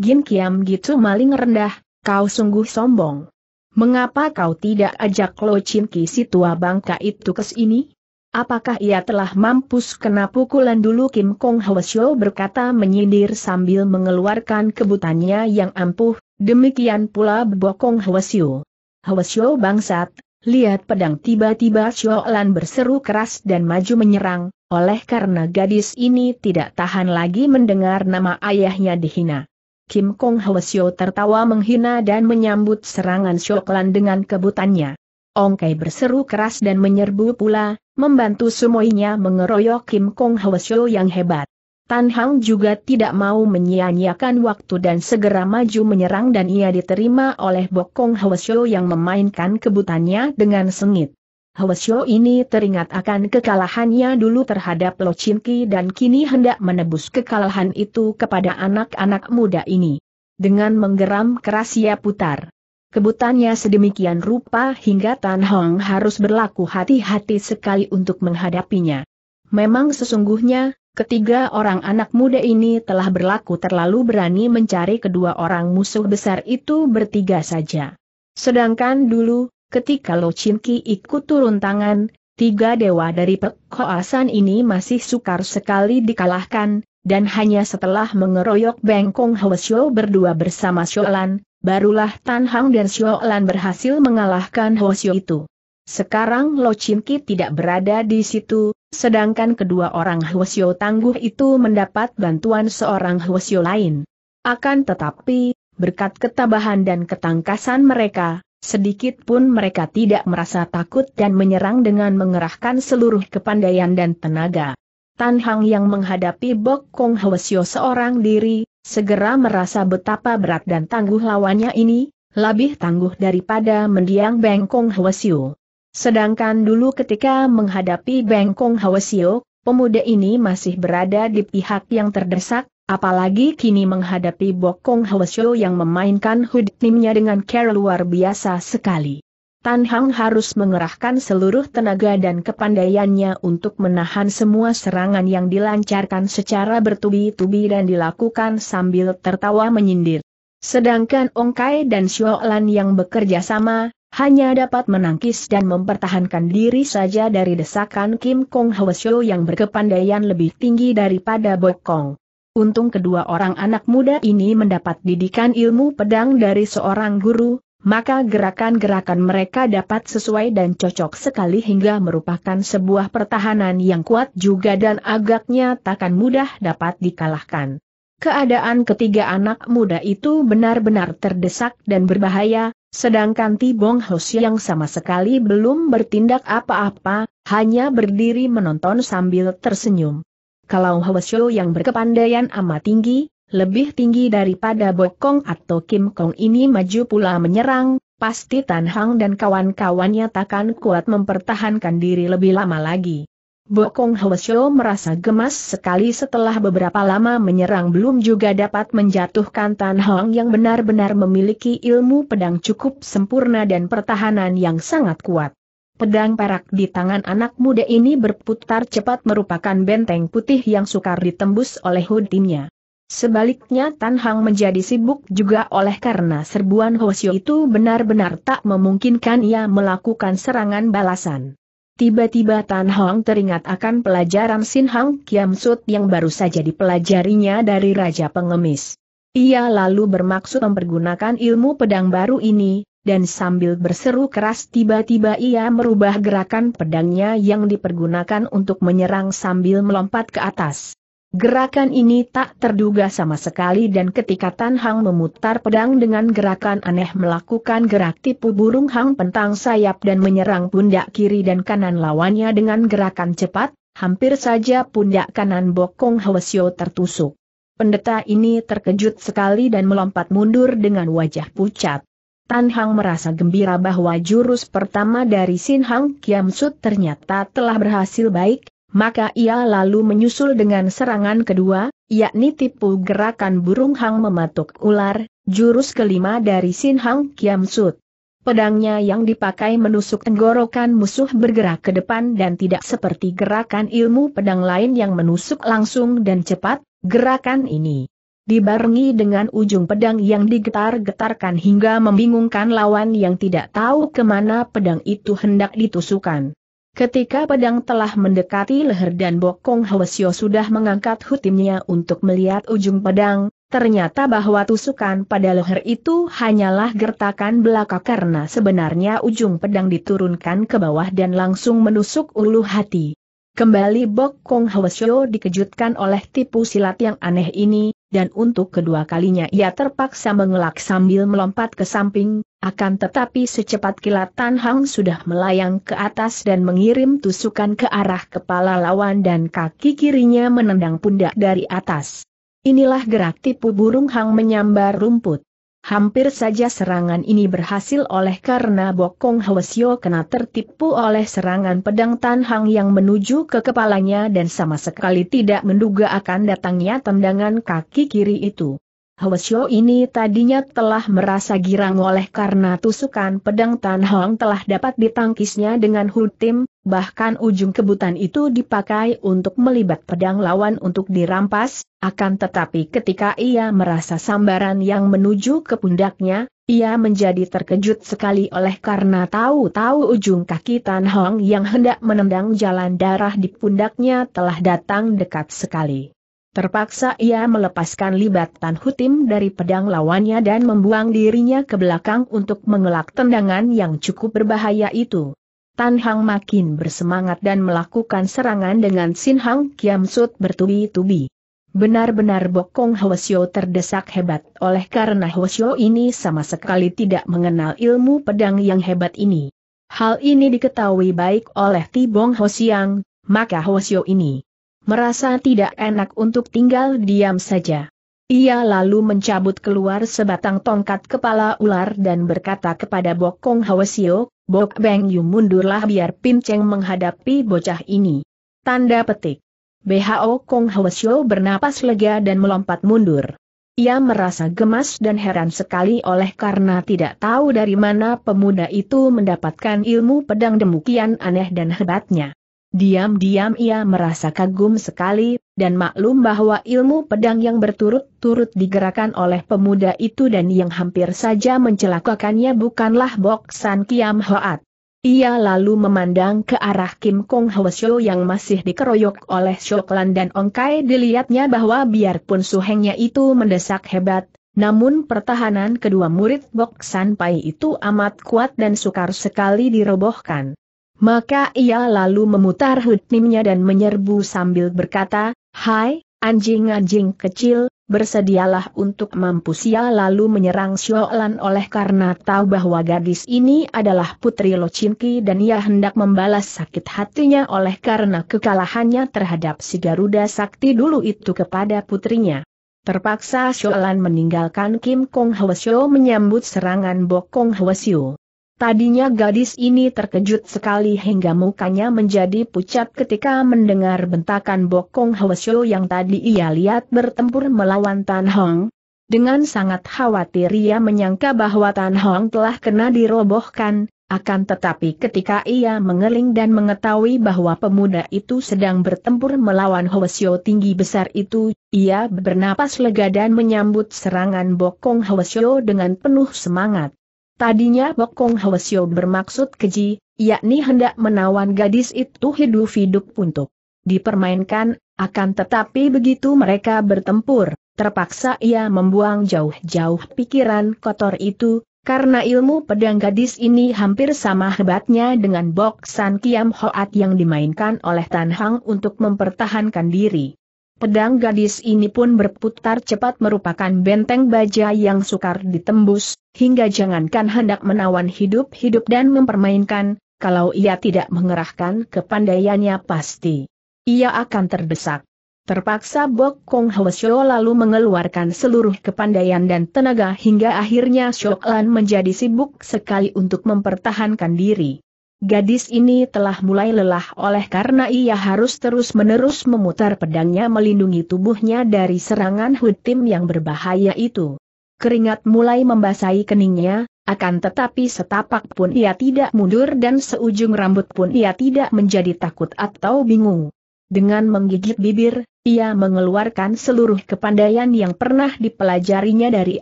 Gin Kiam gitu maling rendah, kau sungguh sombong. Mengapa kau tidak ajak Lo Chin Ki si tua bangka itu ke sini? Apakah ia telah mampus kena pukulan dulu Kim Kong Hwasyo berkata menyindir sambil mengeluarkan kebutannya yang ampuh, Demikian pula bokong Hwasyo. Hwasyo bangsat, lihat pedang tiba-tiba Xiaolan berseru keras dan maju menyerang, oleh karena gadis ini tidak tahan lagi mendengar nama ayahnya dihina. Kim Kong Hwasyo tertawa menghina dan menyambut serangan Xiaolan dengan kebutannya. Ong Kai berseru keras dan menyerbu pula, membantu semuanya mengeroyok Kim Kong Hwasyo yang hebat. Tan Hang juga tidak mau menyia-nyiakan waktu dan segera maju menyerang dan ia diterima oleh Bokong Hwasyo yang memainkan kebutannya dengan sengit. Hwasyo ini teringat akan kekalahannya dulu terhadap Lo Chin Ki dan kini hendak menebus kekalahan itu kepada anak-anak muda ini. Dengan menggeram keras ia putar. Kebutannya sedemikian rupa hingga Tan Hong harus berlaku hati-hati sekali untuk menghadapinya. Memang sesungguhnya, Ketiga orang anak muda ini telah berlaku terlalu berani mencari kedua orang musuh besar itu bertiga saja. Sedangkan dulu, ketika Lo Ki ikut turun tangan, tiga dewa dari Pekoasan ini masih sukar sekali dikalahkan, dan hanya setelah mengeroyok Bengkong Hwasyo berdua bersama Lan, barulah Tan Hang dan Lan berhasil mengalahkan Hwasyo itu. Sekarang Lo Chin Ki tidak berada di situ, sedangkan kedua orang Hwasyo tangguh itu mendapat bantuan seorang Hwasyo lain. Akan tetapi, berkat ketabahan dan ketangkasan mereka, sedikit pun mereka tidak merasa takut dan menyerang dengan mengerahkan seluruh kepandaian dan tenaga. Tan Hang yang menghadapi Bok Kong Hwasyo seorang diri, segera merasa betapa berat dan tangguh lawannya ini, lebih tangguh daripada mendiang Beng Kong Hwasyo. Sedangkan dulu ketika menghadapi Bengkong Hawasio, pemuda ini masih berada di pihak yang terdesak, apalagi kini menghadapi Bokong Hawasio yang memainkan hudnimnya dengan care luar biasa sekali. Tan Hang harus mengerahkan seluruh tenaga dan kepandaiannya untuk menahan semua serangan yang dilancarkan secara bertubi-tubi dan dilakukan sambil tertawa menyindir. Sedangkan Ong Kai dan Xiao Lan yang bekerja sama, hanya dapat menangkis dan mempertahankan diri saja dari desakan Kim Kong Hwasyo yang berkepandaian lebih tinggi daripada Kong. Untung kedua orang anak muda ini mendapat didikan ilmu pedang dari seorang guru, maka gerakan-gerakan mereka dapat sesuai dan cocok sekali hingga merupakan sebuah pertahanan yang kuat juga dan agaknya takkan mudah dapat dikalahkan. Keadaan ketiga anak muda itu benar-benar terdesak dan berbahaya, sedangkan Tibong Hos yang sama sekali belum bertindak apa-apa, hanya berdiri menonton sambil tersenyum. Kalau Hwasyo yang berkepandaian amat tinggi, lebih tinggi daripada Bokong atau Kim Kong ini maju pula menyerang, pasti Tan Hang dan kawan-kawannya takkan kuat mempertahankan diri lebih lama lagi. Bokong Hwasyo merasa gemas sekali setelah beberapa lama menyerang belum juga dapat menjatuhkan Tan Hong yang benar-benar memiliki ilmu pedang cukup sempurna dan pertahanan yang sangat kuat. Pedang perak di tangan anak muda ini berputar cepat merupakan benteng putih yang sukar ditembus oleh hudimnya. Sebaliknya Tan Hang menjadi sibuk juga oleh karena serbuan Hwasyo itu benar-benar tak memungkinkan ia melakukan serangan balasan. Tiba-tiba Tan Hong teringat akan pelajaran Sin Hang Kiam Sut yang baru saja dipelajarinya dari Raja Pengemis. Ia lalu bermaksud mempergunakan ilmu pedang baru ini, dan sambil berseru keras tiba-tiba ia merubah gerakan pedangnya yang dipergunakan untuk menyerang sambil melompat ke atas. Gerakan ini tak terduga sama sekali dan ketika Tan Hang memutar pedang dengan gerakan aneh melakukan gerak tipu burung Hang pentang sayap dan menyerang pundak kiri dan kanan lawannya dengan gerakan cepat, hampir saja pundak kanan Bokong Hwasyo tertusuk. Pendeta ini terkejut sekali dan melompat mundur dengan wajah pucat. Tan Hang merasa gembira bahwa jurus pertama dari Sin Hang Kiam Sut ternyata telah berhasil baik, maka ia lalu menyusul dengan serangan kedua, yakni tipu gerakan burung hang mematuk ular, jurus kelima dari Sin Hang Kiam Sut. Pedangnya yang dipakai menusuk tenggorokan musuh bergerak ke depan dan tidak seperti gerakan ilmu pedang lain yang menusuk langsung dan cepat, gerakan ini dibarengi dengan ujung pedang yang digetar-getarkan hingga membingungkan lawan yang tidak tahu kemana pedang itu hendak ditusukan. Ketika pedang telah mendekati leher dan Bokong Hwasyo sudah mengangkat hutimnya untuk melihat ujung pedang, ternyata bahwa tusukan pada leher itu hanyalah gertakan belaka karena sebenarnya ujung pedang diturunkan ke bawah dan langsung menusuk ulu hati. Kembali Bok Kong Hwasyo dikejutkan oleh tipu silat yang aneh ini, dan untuk kedua kalinya ia terpaksa mengelak sambil melompat ke samping, akan tetapi secepat kilat Tan Hang sudah melayang ke atas dan mengirim tusukan ke arah kepala lawan dan kaki kirinya menendang pundak dari atas. Inilah gerak tipu burung Hang menyambar rumput. Hampir saja serangan ini berhasil oleh karena Bokong Hwasyo kena tertipu oleh serangan pedang Tan Hang yang menuju ke kepalanya dan sama sekali tidak menduga akan datangnya tendangan kaki kiri itu. Hwasyo ini tadinya telah merasa girang oleh karena tusukan pedang Tan Hong telah dapat ditangkisnya dengan hutim, bahkan ujung kebutan itu dipakai untuk melibat pedang lawan untuk dirampas, akan tetapi ketika ia merasa sambaran yang menuju ke pundaknya, ia menjadi terkejut sekali oleh karena tahu-tahu ujung kaki Tan Hong yang hendak menendang jalan darah di pundaknya telah datang dekat sekali. Terpaksa ia melepaskan libat Tan Hutim dari pedang lawannya dan membuang dirinya ke belakang untuk mengelak tendangan yang cukup berbahaya itu. Tan Hang makin bersemangat dan melakukan serangan dengan Sin Hang Kiam Sut bertubi-tubi. Benar-benar Bokong Hwasyo terdesak hebat oleh karena Hwasyo ini sama sekali tidak mengenal ilmu pedang yang hebat ini. Hal ini diketahui baik oleh Tibong Hosiang, maka Hwasyo ini merasa tidak enak untuk tinggal diam saja. Ia lalu mencabut keluar sebatang tongkat kepala ular dan berkata kepada Bok Bokong Hawesio, Bok Beng Yu mundurlah biar Pinceng menghadapi bocah ini. Tanda petik. BHO Kong Hawesio bernapas lega dan melompat mundur. Ia merasa gemas dan heran sekali oleh karena tidak tahu dari mana pemuda itu mendapatkan ilmu pedang demikian aneh dan hebatnya. Diam-diam ia merasa kagum sekali, dan maklum bahwa ilmu pedang yang berturut-turut digerakkan oleh pemuda itu dan yang hampir saja mencelakakannya bukanlah boksan Kiam Hoat. Ia lalu memandang ke arah Kim Kong Hwasyo yang masih dikeroyok oleh Shoklan dan Kai dilihatnya bahwa biarpun suhengnya itu mendesak hebat, namun pertahanan kedua murid San Pai itu amat kuat dan sukar sekali dirobohkan. Maka ia lalu memutar hutnimnya dan menyerbu sambil berkata, Hai, anjing-anjing kecil, bersedialah untuk mampus ia lalu menyerang Sholan oleh karena tahu bahwa gadis ini adalah putri Locinki dan ia hendak membalas sakit hatinya oleh karena kekalahannya terhadap si Garuda Sakti dulu itu kepada putrinya. Terpaksa Sholan meninggalkan Kim Kong Hwasyo menyambut serangan Bok Kong Hwasyo. Tadinya gadis ini terkejut sekali hingga mukanya menjadi pucat ketika mendengar bentakan Bokong Hwasyo yang tadi ia lihat bertempur melawan Tan Hong. Dengan sangat khawatir ia menyangka bahwa Tan Hong telah kena dirobohkan, akan tetapi ketika ia mengeling dan mengetahui bahwa pemuda itu sedang bertempur melawan Hwasyo tinggi besar itu, ia bernapas lega dan menyambut serangan Bokong Hwasyo dengan penuh semangat. Tadinya Bok Kong Hwasyo bermaksud keji, yakni hendak menawan gadis itu hidup-hidup untuk dipermainkan, akan tetapi begitu mereka bertempur, terpaksa ia membuang jauh-jauh pikiran kotor itu, karena ilmu pedang gadis ini hampir sama hebatnya dengan Bok San Kiam Hoat yang dimainkan oleh Tan Hang untuk mempertahankan diri. Pedang gadis ini pun berputar cepat merupakan benteng baja yang sukar ditembus, hingga jangankan hendak menawan hidup-hidup dan mempermainkan, kalau ia tidak mengerahkan kepandaiannya pasti. Ia akan terdesak. Terpaksa Bok Kong Hwasyo lalu mengeluarkan seluruh kepandaian dan tenaga hingga akhirnya Shok Lan menjadi sibuk sekali untuk mempertahankan diri. Gadis ini telah mulai lelah oleh karena ia harus terus-menerus memutar pedangnya melindungi tubuhnya dari serangan Hutim yang berbahaya itu. Keringat mulai membasahi keningnya, akan tetapi setapak pun ia tidak mundur dan seujung rambut pun ia tidak menjadi takut atau bingung. Dengan menggigit bibir, ia mengeluarkan seluruh kepandaian yang pernah dipelajarinya dari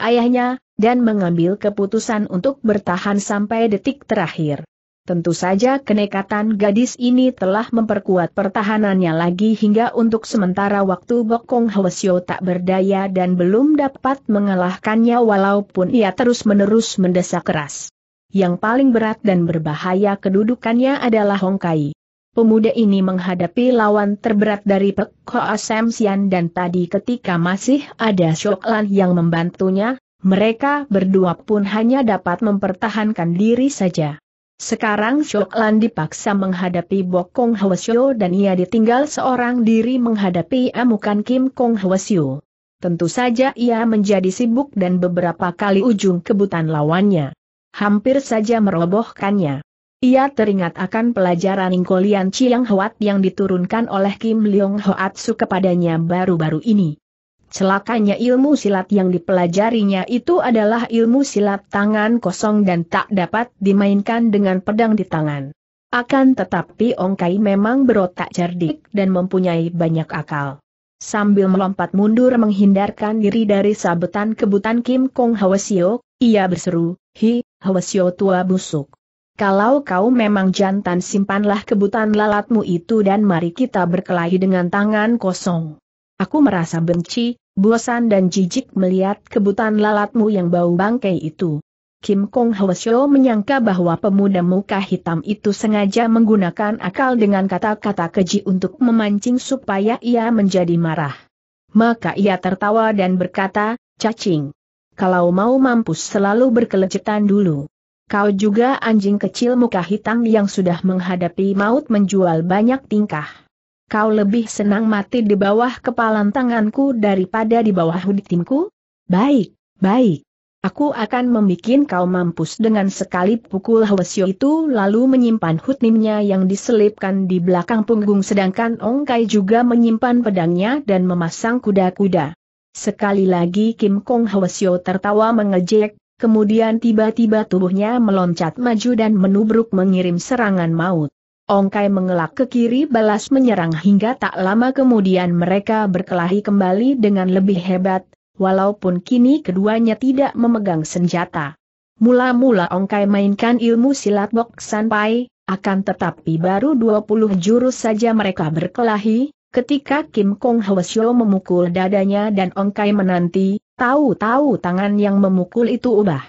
ayahnya, dan mengambil keputusan untuk bertahan sampai detik terakhir. Tentu saja kenekatan gadis ini telah memperkuat pertahanannya lagi hingga untuk sementara waktu Bokong Hwasyo tak berdaya dan belum dapat mengalahkannya walaupun ia terus-menerus mendesak keras. Yang paling berat dan berbahaya kedudukannya adalah Hong Kai. Pemuda ini menghadapi lawan terberat dari Pek Hoa Sian dan tadi ketika masih ada Shok Lan yang membantunya, mereka berdua pun hanya dapat mempertahankan diri saja. Sekarang Shok Lan dipaksa menghadapi Bok Kong Hwasyo dan ia ditinggal seorang diri menghadapi amukan Kim Kong Hwasyo. Tentu saja ia menjadi sibuk dan beberapa kali ujung kebutan lawannya. Hampir saja merobohkannya. Ia teringat akan pelajaran Ingkolian yang huat yang diturunkan oleh Kim Leong Hoatsu kepadanya baru-baru ini. Celakanya ilmu silat yang dipelajarinya itu adalah ilmu silat tangan kosong dan tak dapat dimainkan dengan pedang di tangan. Akan tetapi Ongkai memang berotak cerdik dan mempunyai banyak akal. Sambil melompat mundur menghindarkan diri dari sabetan kebutan Kim Kong Hwasio, ia berseru, Hi, Hwasio tua busuk. Kalau kau memang jantan simpanlah kebutan lalatmu itu dan mari kita berkelahi dengan tangan kosong. Aku merasa benci, bosan dan jijik melihat kebutan lalatmu yang bau bangkai itu. Kim Kong Hwasyo menyangka bahwa pemuda muka hitam itu sengaja menggunakan akal dengan kata-kata keji untuk memancing supaya ia menjadi marah. Maka ia tertawa dan berkata, cacing. Kalau mau mampus selalu berkelecetan dulu. Kau juga anjing kecil muka hitam yang sudah menghadapi maut menjual banyak tingkah kau lebih senang mati di bawah kepalan tanganku daripada di bawah huditimku? Baik, baik. Aku akan membuat kau mampus dengan sekali pukul Hwasyo itu lalu menyimpan hutnimnya yang diselipkan di belakang punggung sedangkan Ongkai juga menyimpan pedangnya dan memasang kuda-kuda. Sekali lagi Kim Kong Hwasyo tertawa mengejek, kemudian tiba-tiba tubuhnya meloncat maju dan menubruk mengirim serangan maut. Ongkai mengelak ke kiri balas menyerang hingga tak lama kemudian mereka berkelahi kembali dengan lebih hebat, walaupun kini keduanya tidak memegang senjata. Mula-mula Ongkai mainkan ilmu silat Bok Sanpai, akan tetapi baru 20 jurus saja mereka berkelahi, ketika Kim Kong Hwasyo memukul dadanya dan Ongkai menanti, tahu-tahu tangan yang memukul itu ubah.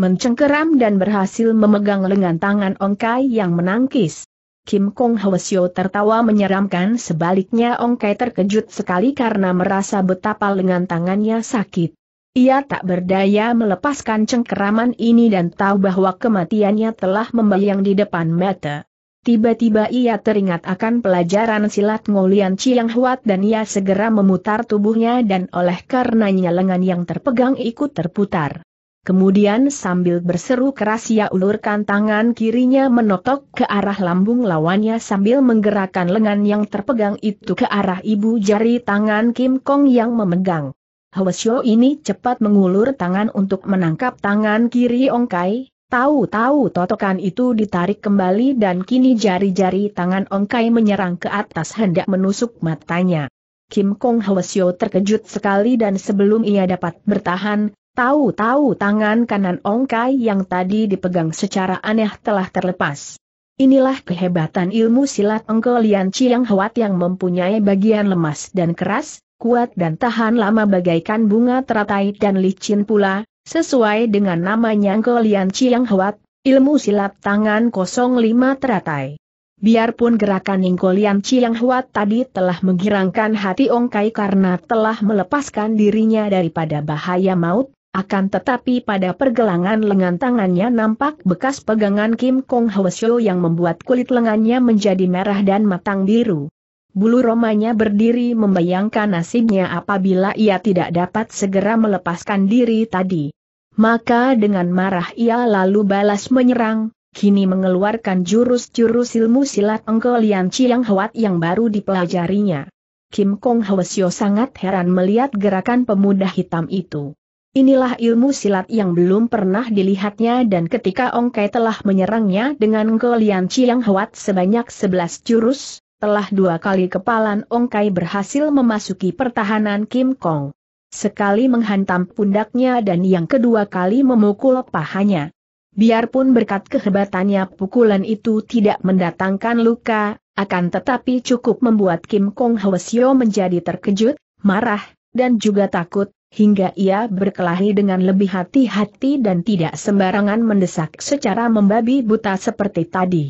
Mencengkeram dan berhasil memegang lengan tangan Ongkai yang menangkis. Kim Kong Hwasyo tertawa menyeramkan sebaliknya Ong Kai terkejut sekali karena merasa betapa lengan tangannya sakit. Ia tak berdaya melepaskan cengkeraman ini dan tahu bahwa kematiannya telah membayang di depan mata. Tiba-tiba ia teringat akan pelajaran silat Ngolian Chiang Huat dan ia segera memutar tubuhnya dan oleh karenanya lengan yang terpegang ikut terputar. Kemudian sambil berseru keras ia ulurkan tangan kirinya menotok ke arah lambung lawannya sambil menggerakkan lengan yang terpegang itu ke arah ibu jari tangan Kim Kong yang memegang. Hwasyo ini cepat mengulur tangan untuk menangkap tangan kiri Ong Kai, tahu-tahu totokan itu ditarik kembali dan kini jari-jari tangan Ong Kai menyerang ke atas hendak menusuk matanya. Kim Kong Hwasyo terkejut sekali dan sebelum ia dapat bertahan, Tahu-tahu tangan kanan Ongkai yang tadi dipegang secara aneh telah terlepas. Inilah kehebatan ilmu silat Enggolian Chiang Hwat yang mempunyai bagian lemas dan keras, kuat dan tahan lama bagaikan bunga teratai dan licin pula, sesuai dengan namanya Enggolian Chiang Hwat, ilmu silat tangan 05 teratai. Biarpun gerakan Ninggolian Chiang Huat tadi telah menggirangkan hati Ongkai karena telah melepaskan dirinya daripada bahaya maut, akan tetapi pada pergelangan lengan tangannya nampak bekas pegangan Kim Kong Hwasyo yang membuat kulit lengannya menjadi merah dan matang biru. Bulu romanya berdiri membayangkan nasibnya apabila ia tidak dapat segera melepaskan diri tadi. Maka dengan marah ia lalu balas menyerang, kini mengeluarkan jurus-jurus ilmu silat Lian Chiang Hwat yang baru dipelajarinya. Kim Kong Hwasyo sangat heran melihat gerakan pemuda hitam itu. Inilah ilmu silat yang belum pernah dilihatnya dan ketika Ong Kai telah menyerangnya dengan Golian Chiang Huat sebanyak 11 jurus, telah dua kali kepalan Ong Kai berhasil memasuki pertahanan Kim Kong. Sekali menghantam pundaknya dan yang kedua kali memukul pahanya. Biarpun berkat kehebatannya pukulan itu tidak mendatangkan luka, akan tetapi cukup membuat Kim Kong Hwasyo menjadi terkejut, marah, dan juga takut, hingga ia berkelahi dengan lebih hati-hati dan tidak sembarangan mendesak secara membabi buta seperti tadi.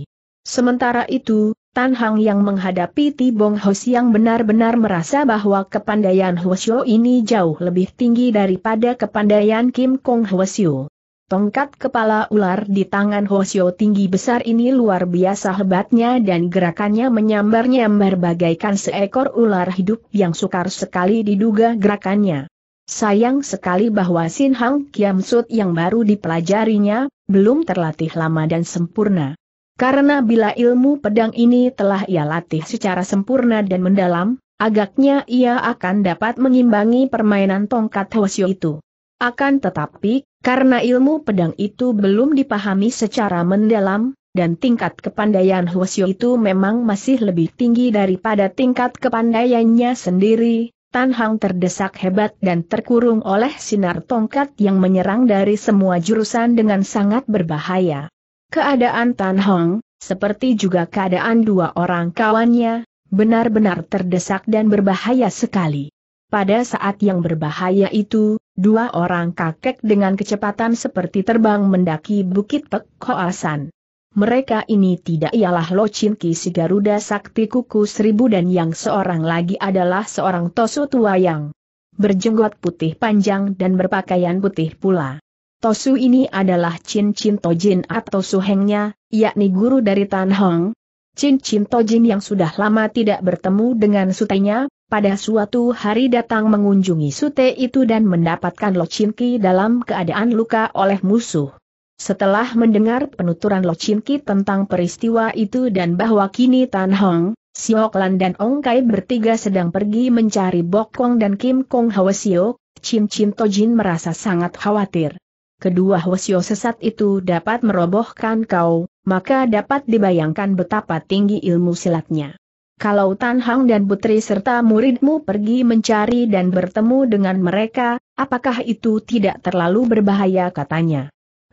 Sementara itu, Tan Hang yang menghadapi Tibong Hos yang benar-benar merasa bahwa kepandaian Hwasyo ini jauh lebih tinggi daripada kepandaian Kim Kong Hwasyo. Tongkat kepala ular di tangan Hosio tinggi besar ini luar biasa hebatnya dan gerakannya menyambar-nyambar bagaikan seekor ular hidup yang sukar sekali diduga gerakannya. Sayang sekali bahwa Sin Hang Kiam Sut yang baru dipelajarinya, belum terlatih lama dan sempurna. Karena bila ilmu pedang ini telah ia latih secara sempurna dan mendalam, agaknya ia akan dapat mengimbangi permainan tongkat Hosio itu. Akan tetapi, karena ilmu pedang itu belum dipahami secara mendalam, dan tingkat kepandaian Huosyo itu memang masih lebih tinggi daripada tingkat kepandaiannya sendiri, Tan Hang terdesak hebat dan terkurung oleh sinar tongkat yang menyerang dari semua jurusan dengan sangat berbahaya. Keadaan Tan Hang, seperti juga keadaan dua orang kawannya, benar-benar terdesak dan berbahaya sekali. Pada saat yang berbahaya itu, Dua orang kakek dengan kecepatan seperti terbang mendaki Bukit Pek Koasan. Mereka ini tidak ialah Lochin Ki si Garuda Sakti Kuku Seribu dan yang seorang lagi adalah seorang Tosu Tuayang. Berjenggot putih panjang dan berpakaian putih pula. Tosu ini adalah Chin Chin Tojin atau suhengnya, yakni guru dari Tan Hong. Chin Chin Tojin yang sudah lama tidak bertemu dengan sutenya, pada suatu hari datang mengunjungi sute itu dan mendapatkan Lo Ki dalam keadaan luka oleh musuh. Setelah mendengar penuturan Lo Ki tentang peristiwa itu dan bahwa kini Tan Hong, Siok Lan dan Ong Kai bertiga sedang pergi mencari Bok Kong dan Kim Kong Hwasio, Chin Chin Jin merasa sangat khawatir. Kedua Hwasio sesat itu dapat merobohkan kau, maka dapat dibayangkan betapa tinggi ilmu silatnya kalau Tan Hang dan putri serta muridmu pergi mencari dan bertemu dengan mereka, apakah itu tidak terlalu berbahaya katanya.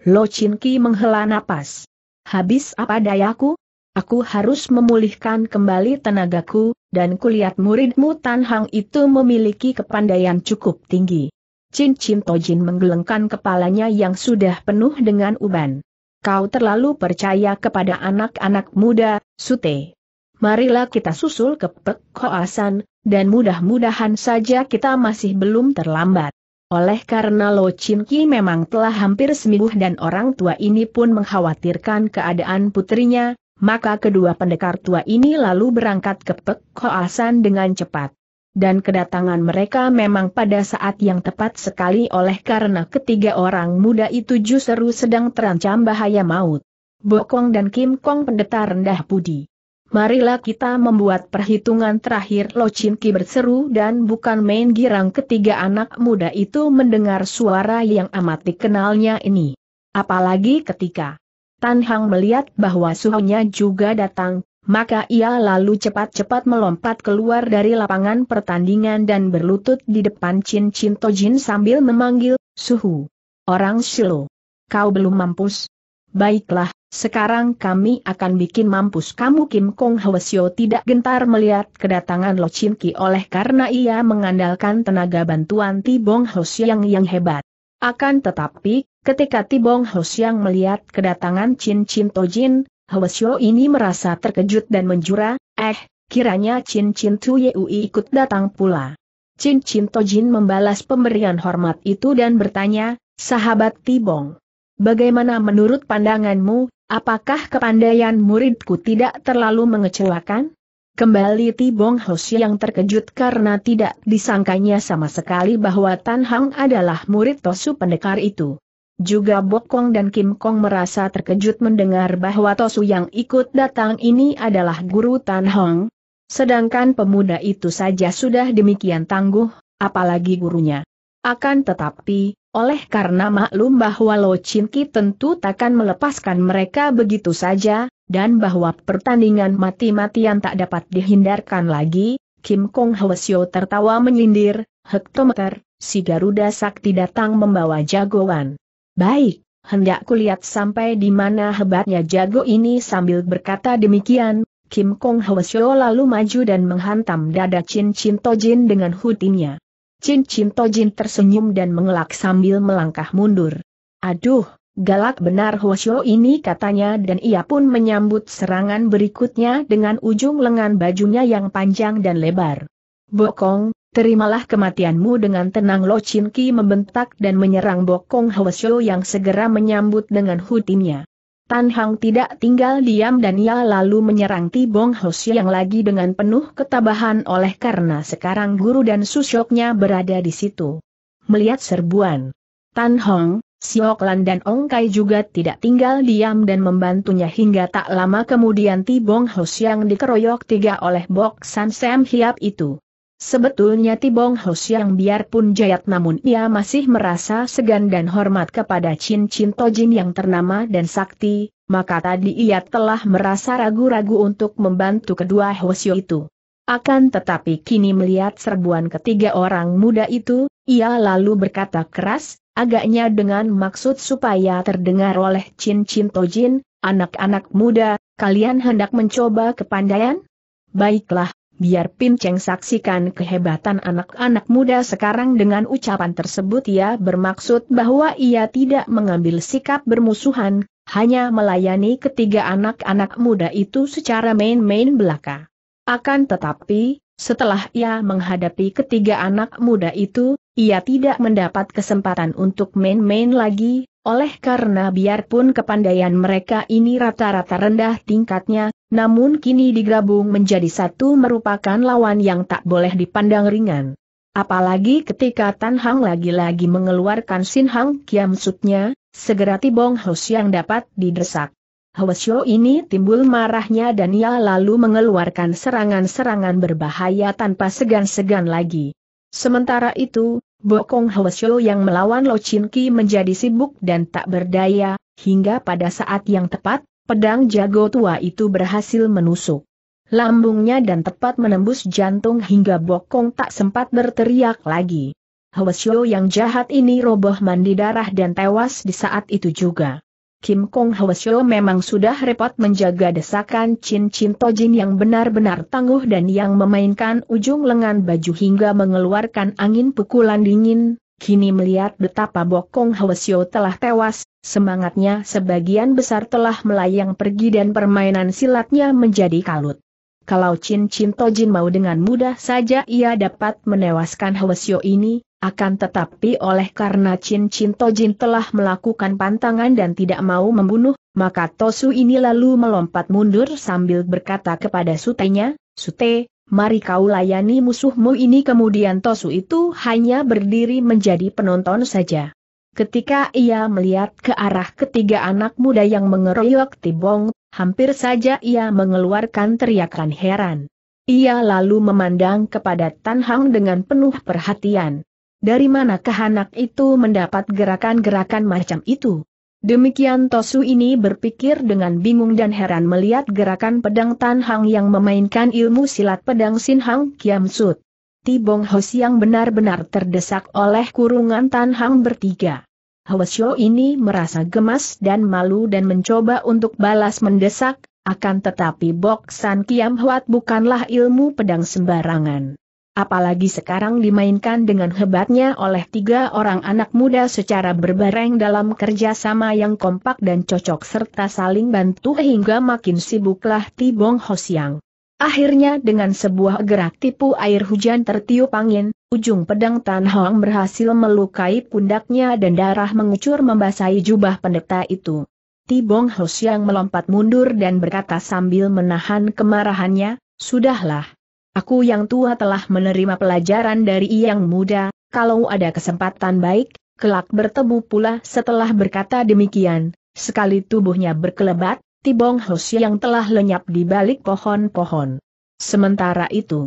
Lo Chin Ki menghela napas. Habis apa dayaku? Aku harus memulihkan kembali tenagaku, dan kulihat muridmu Tan Hang itu memiliki kepandaian cukup tinggi. Chin Chin Tojin menggelengkan kepalanya yang sudah penuh dengan uban. Kau terlalu percaya kepada anak-anak muda, Sute marilah kita susul ke Pekoasan, dan mudah-mudahan saja kita masih belum terlambat. Oleh karena Lo Chin Ki memang telah hampir seminggu dan orang tua ini pun mengkhawatirkan keadaan putrinya, maka kedua pendekar tua ini lalu berangkat ke Pekoasan dengan cepat. Dan kedatangan mereka memang pada saat yang tepat sekali oleh karena ketiga orang muda itu justru sedang terancam bahaya maut. Bokong dan Kim Kong pendeta rendah budi. Marilah kita membuat perhitungan terakhir Lo Chin Ki berseru dan bukan main girang ketiga anak muda itu mendengar suara yang amat dikenalnya ini. Apalagi ketika Tan Hang melihat bahwa suhunya juga datang, maka ia lalu cepat-cepat melompat keluar dari lapangan pertandingan dan berlutut di depan Chin Chin Tojin sambil memanggil, Suhu. Orang Shilo. Kau belum mampus. Baiklah, sekarang kami akan bikin mampus kamu Kim Kong Hwasyo tidak gentar melihat kedatangan Lo Chin Ki oleh karena ia mengandalkan tenaga bantuan Tibong Hosyang yang hebat. Akan tetapi, ketika Tibong Hosyang melihat kedatangan Chin Chin Tojin, Hwasyo ini merasa terkejut dan menjura, eh, kiranya Chin Chin Tuyui ikut datang pula. Chin Chin Tojin membalas pemberian hormat itu dan bertanya, sahabat Tibong. Bagaimana menurut pandanganmu, apakah kepandaian muridku tidak terlalu mengecewakan? Kembali Tibong Hoshi yang terkejut karena tidak disangkanya sama sekali bahwa Tan Hang adalah murid Tosu pendekar itu. Juga Bok Bokong dan Kim Kong merasa terkejut mendengar bahwa Tosu yang ikut datang ini adalah guru Tan Hang. Sedangkan pemuda itu saja sudah demikian tangguh, apalagi gurunya. Akan tetapi, oleh karena maklum bahwa Lo Ki tentu takkan melepaskan mereka begitu saja, dan bahwa pertandingan mati-matian tak dapat dihindarkan lagi, Kim Kong Hwasyo tertawa menyindir, hektometer, si Garuda Sakti datang membawa jagoan. Baik, hendak kulihat sampai di mana hebatnya jago ini sambil berkata demikian, Kim Kong Hwasyo lalu maju dan menghantam dada Chin Chin Tojin dengan hutinya. Chin Chin Tojin tersenyum dan mengelak sambil melangkah mundur. Aduh, galak benar Hwasyo ini katanya dan ia pun menyambut serangan berikutnya dengan ujung lengan bajunya yang panjang dan lebar. Bokong, terimalah kematianmu dengan tenang Lo Chin Ki membentak dan menyerang Bokong Hwasyo yang segera menyambut dengan hutinya. Tan Hang tidak tinggal diam dan ia lalu menyerang Tibong Hoshi yang lagi dengan penuh ketabahan oleh karena sekarang guru dan susyoknya berada di situ. Melihat serbuan Tan Hong, Siok Lan dan Ong Kai juga tidak tinggal diam dan membantunya hingga tak lama kemudian Tibong Hoshi yang dikeroyok tiga oleh Bok San Sam Hiap itu. Sebetulnya Tibong Hos yang biarpun jayat namun ia masih merasa segan dan hormat kepada Chin Chin Tojin yang ternama dan sakti, maka tadi ia telah merasa ragu-ragu untuk membantu kedua Hosyo itu. Akan tetapi kini melihat serbuan ketiga orang muda itu, ia lalu berkata keras, agaknya dengan maksud supaya terdengar oleh Chin Chin Tojin, anak-anak muda, kalian hendak mencoba kepandaian? Baiklah, biar Pinceng saksikan kehebatan anak-anak muda sekarang dengan ucapan tersebut ia bermaksud bahwa ia tidak mengambil sikap bermusuhan, hanya melayani ketiga anak-anak muda itu secara main-main belaka. Akan tetapi, setelah ia menghadapi ketiga anak muda itu, ia tidak mendapat kesempatan untuk main-main lagi, oleh karena biarpun kepandaian mereka ini rata-rata rendah tingkatnya, namun kini digabung menjadi satu merupakan lawan yang tak boleh dipandang ringan. Apalagi ketika Tan Hang lagi-lagi mengeluarkan Sin Hang Kiam Sutnya, segera Tibong Hos yang dapat didesak. Hwasyo ini timbul marahnya dan ia lalu mengeluarkan serangan-serangan berbahaya tanpa segan-segan lagi. Sementara itu, Bokong Hwasyo yang melawan Lo Chin Ki menjadi sibuk dan tak berdaya, hingga pada saat yang tepat, Pedang jago tua itu berhasil menusuk lambungnya dan tepat menembus jantung hingga bokong tak sempat berteriak lagi. Hwasyo yang jahat ini roboh mandi darah dan tewas di saat itu juga. Kim Kong Hwasyo memang sudah repot menjaga desakan Chin Chin Tojin yang benar-benar tangguh dan yang memainkan ujung lengan baju hingga mengeluarkan angin pukulan dingin, kini melihat betapa Bokong Hwasyo telah tewas, Semangatnya sebagian besar telah melayang pergi dan permainan silatnya menjadi kalut. Kalau Chin Chin Tojin mau dengan mudah saja ia dapat menewaskan Hwasyo ini, akan tetapi oleh karena Chin Chin Tojin telah melakukan pantangan dan tidak mau membunuh, maka Tosu ini lalu melompat mundur sambil berkata kepada sutenya, Sute, mari kau layani musuhmu ini kemudian Tosu itu hanya berdiri menjadi penonton saja. Ketika ia melihat ke arah ketiga anak muda yang mengeroyok Tibong, hampir saja ia mengeluarkan teriakan heran. Ia lalu memandang kepada Tan Hang dengan penuh perhatian. Dari manakah anak itu mendapat gerakan-gerakan macam itu? Demikian Tosu ini berpikir dengan bingung dan heran melihat gerakan pedang Tan Hang yang memainkan ilmu silat pedang Sin Hang Kiam Sut. Tibong Hosiang benar-benar terdesak oleh kurungan Tan Hang bertiga. Hwasyo ini merasa gemas dan malu dan mencoba untuk balas mendesak, akan tetapi Bok San Kiam Huat bukanlah ilmu pedang sembarangan. Apalagi sekarang dimainkan dengan hebatnya oleh tiga orang anak muda secara berbareng dalam kerjasama yang kompak dan cocok serta saling bantu hingga makin sibuklah Tibong Hosiang. Akhirnya dengan sebuah gerak tipu air hujan tertiup angin, ujung pedang Tan Hong berhasil melukai pundaknya dan darah mengucur membasahi jubah pendeta itu. Tibong Hos yang melompat mundur dan berkata sambil menahan kemarahannya, Sudahlah. Aku yang tua telah menerima pelajaran dari yang muda, kalau ada kesempatan baik, kelak bertemu pula setelah berkata demikian, sekali tubuhnya berkelebat, Tibong Hosi yang telah lenyap di balik pohon-pohon. Sementara itu,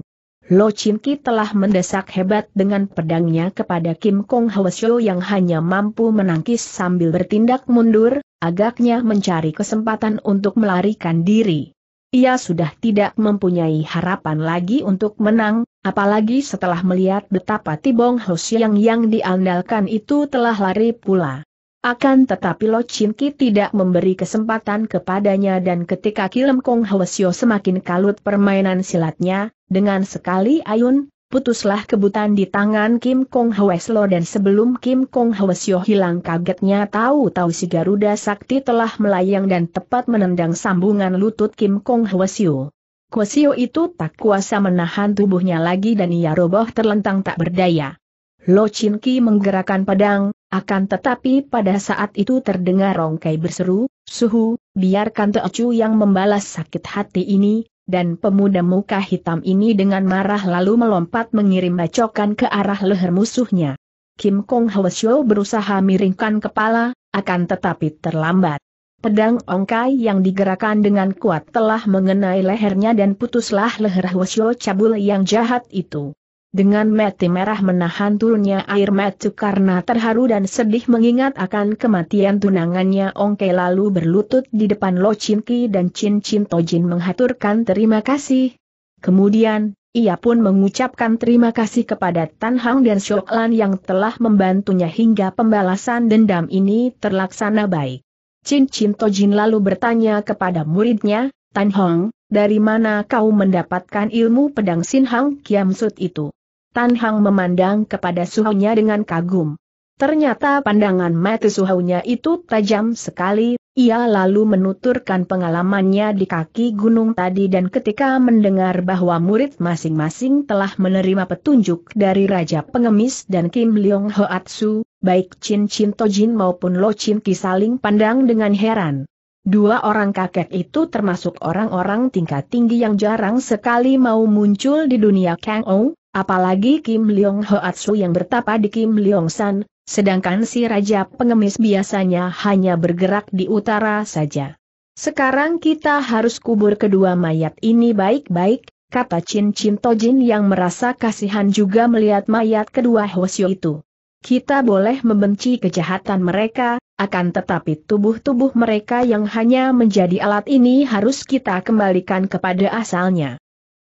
Lo Chin Ki telah mendesak hebat dengan pedangnya kepada Kim Kong Hwasyo yang hanya mampu menangkis sambil bertindak mundur, agaknya mencari kesempatan untuk melarikan diri. Ia sudah tidak mempunyai harapan lagi untuk menang, apalagi setelah melihat betapa Tibong Hosya yang diandalkan itu telah lari pula. Akan tetapi Lo Chin Ki tidak memberi kesempatan kepadanya dan ketika Kilem Kong Hwasyo semakin kalut permainan silatnya, dengan sekali ayun, putuslah kebutan di tangan Kim Kong Sio dan sebelum Kim Kong Hwasyo hilang kagetnya tahu-tahu si Garuda Sakti telah melayang dan tepat menendang sambungan lutut Kim Kong Hwasyo. Hwasyo itu tak kuasa menahan tubuhnya lagi dan ia roboh terlentang tak berdaya. Lo Chin Ki menggerakkan pedang, akan tetapi pada saat itu terdengar Rongkai berseru, Suhu, biarkan Teocu yang membalas sakit hati ini, dan pemuda muka hitam ini dengan marah lalu melompat mengirim bacokan ke arah leher musuhnya. Kim Kong Hwasyo berusaha miringkan kepala, akan tetapi terlambat. Pedang Ongkai yang digerakkan dengan kuat telah mengenai lehernya dan putuslah leher Hwasyo cabul yang jahat itu. Dengan mati merah menahan turunnya air mata karena terharu dan sedih mengingat akan kematian tunangannya Ongke lalu berlutut di depan Lo Chin Ki dan Chin Chin Tojin menghaturkan terima kasih. Kemudian, ia pun mengucapkan terima kasih kepada Tan Hang dan Shok Lan yang telah membantunya hingga pembalasan dendam ini terlaksana baik. Chin Chin Tojin lalu bertanya kepada muridnya, Tan Hong, dari mana kau mendapatkan ilmu pedang Sin Hang Kiam Sut itu? Tan Hang memandang kepada suhunya dengan kagum. Ternyata pandangan mata suhunya itu tajam sekali, ia lalu menuturkan pengalamannya di kaki gunung tadi dan ketika mendengar bahwa murid masing-masing telah menerima petunjuk dari Raja Pengemis dan Kim Leong Hoatsu, baik Chin Chin Tojin maupun Lo Chin Ki saling pandang dengan heran. Dua orang kakek itu termasuk orang-orang tingkat tinggi yang jarang sekali mau muncul di dunia Kang Ou, Apalagi Kim Leong Hoatsu yang bertapa di Kim Leong San, sedangkan si Raja Pengemis biasanya hanya bergerak di utara saja. Sekarang kita harus kubur kedua mayat ini baik-baik, kata Chin Chin Tojin yang merasa kasihan juga melihat mayat kedua Hosyo itu. Kita boleh membenci kejahatan mereka, akan tetapi tubuh-tubuh mereka yang hanya menjadi alat ini harus kita kembalikan kepada asalnya.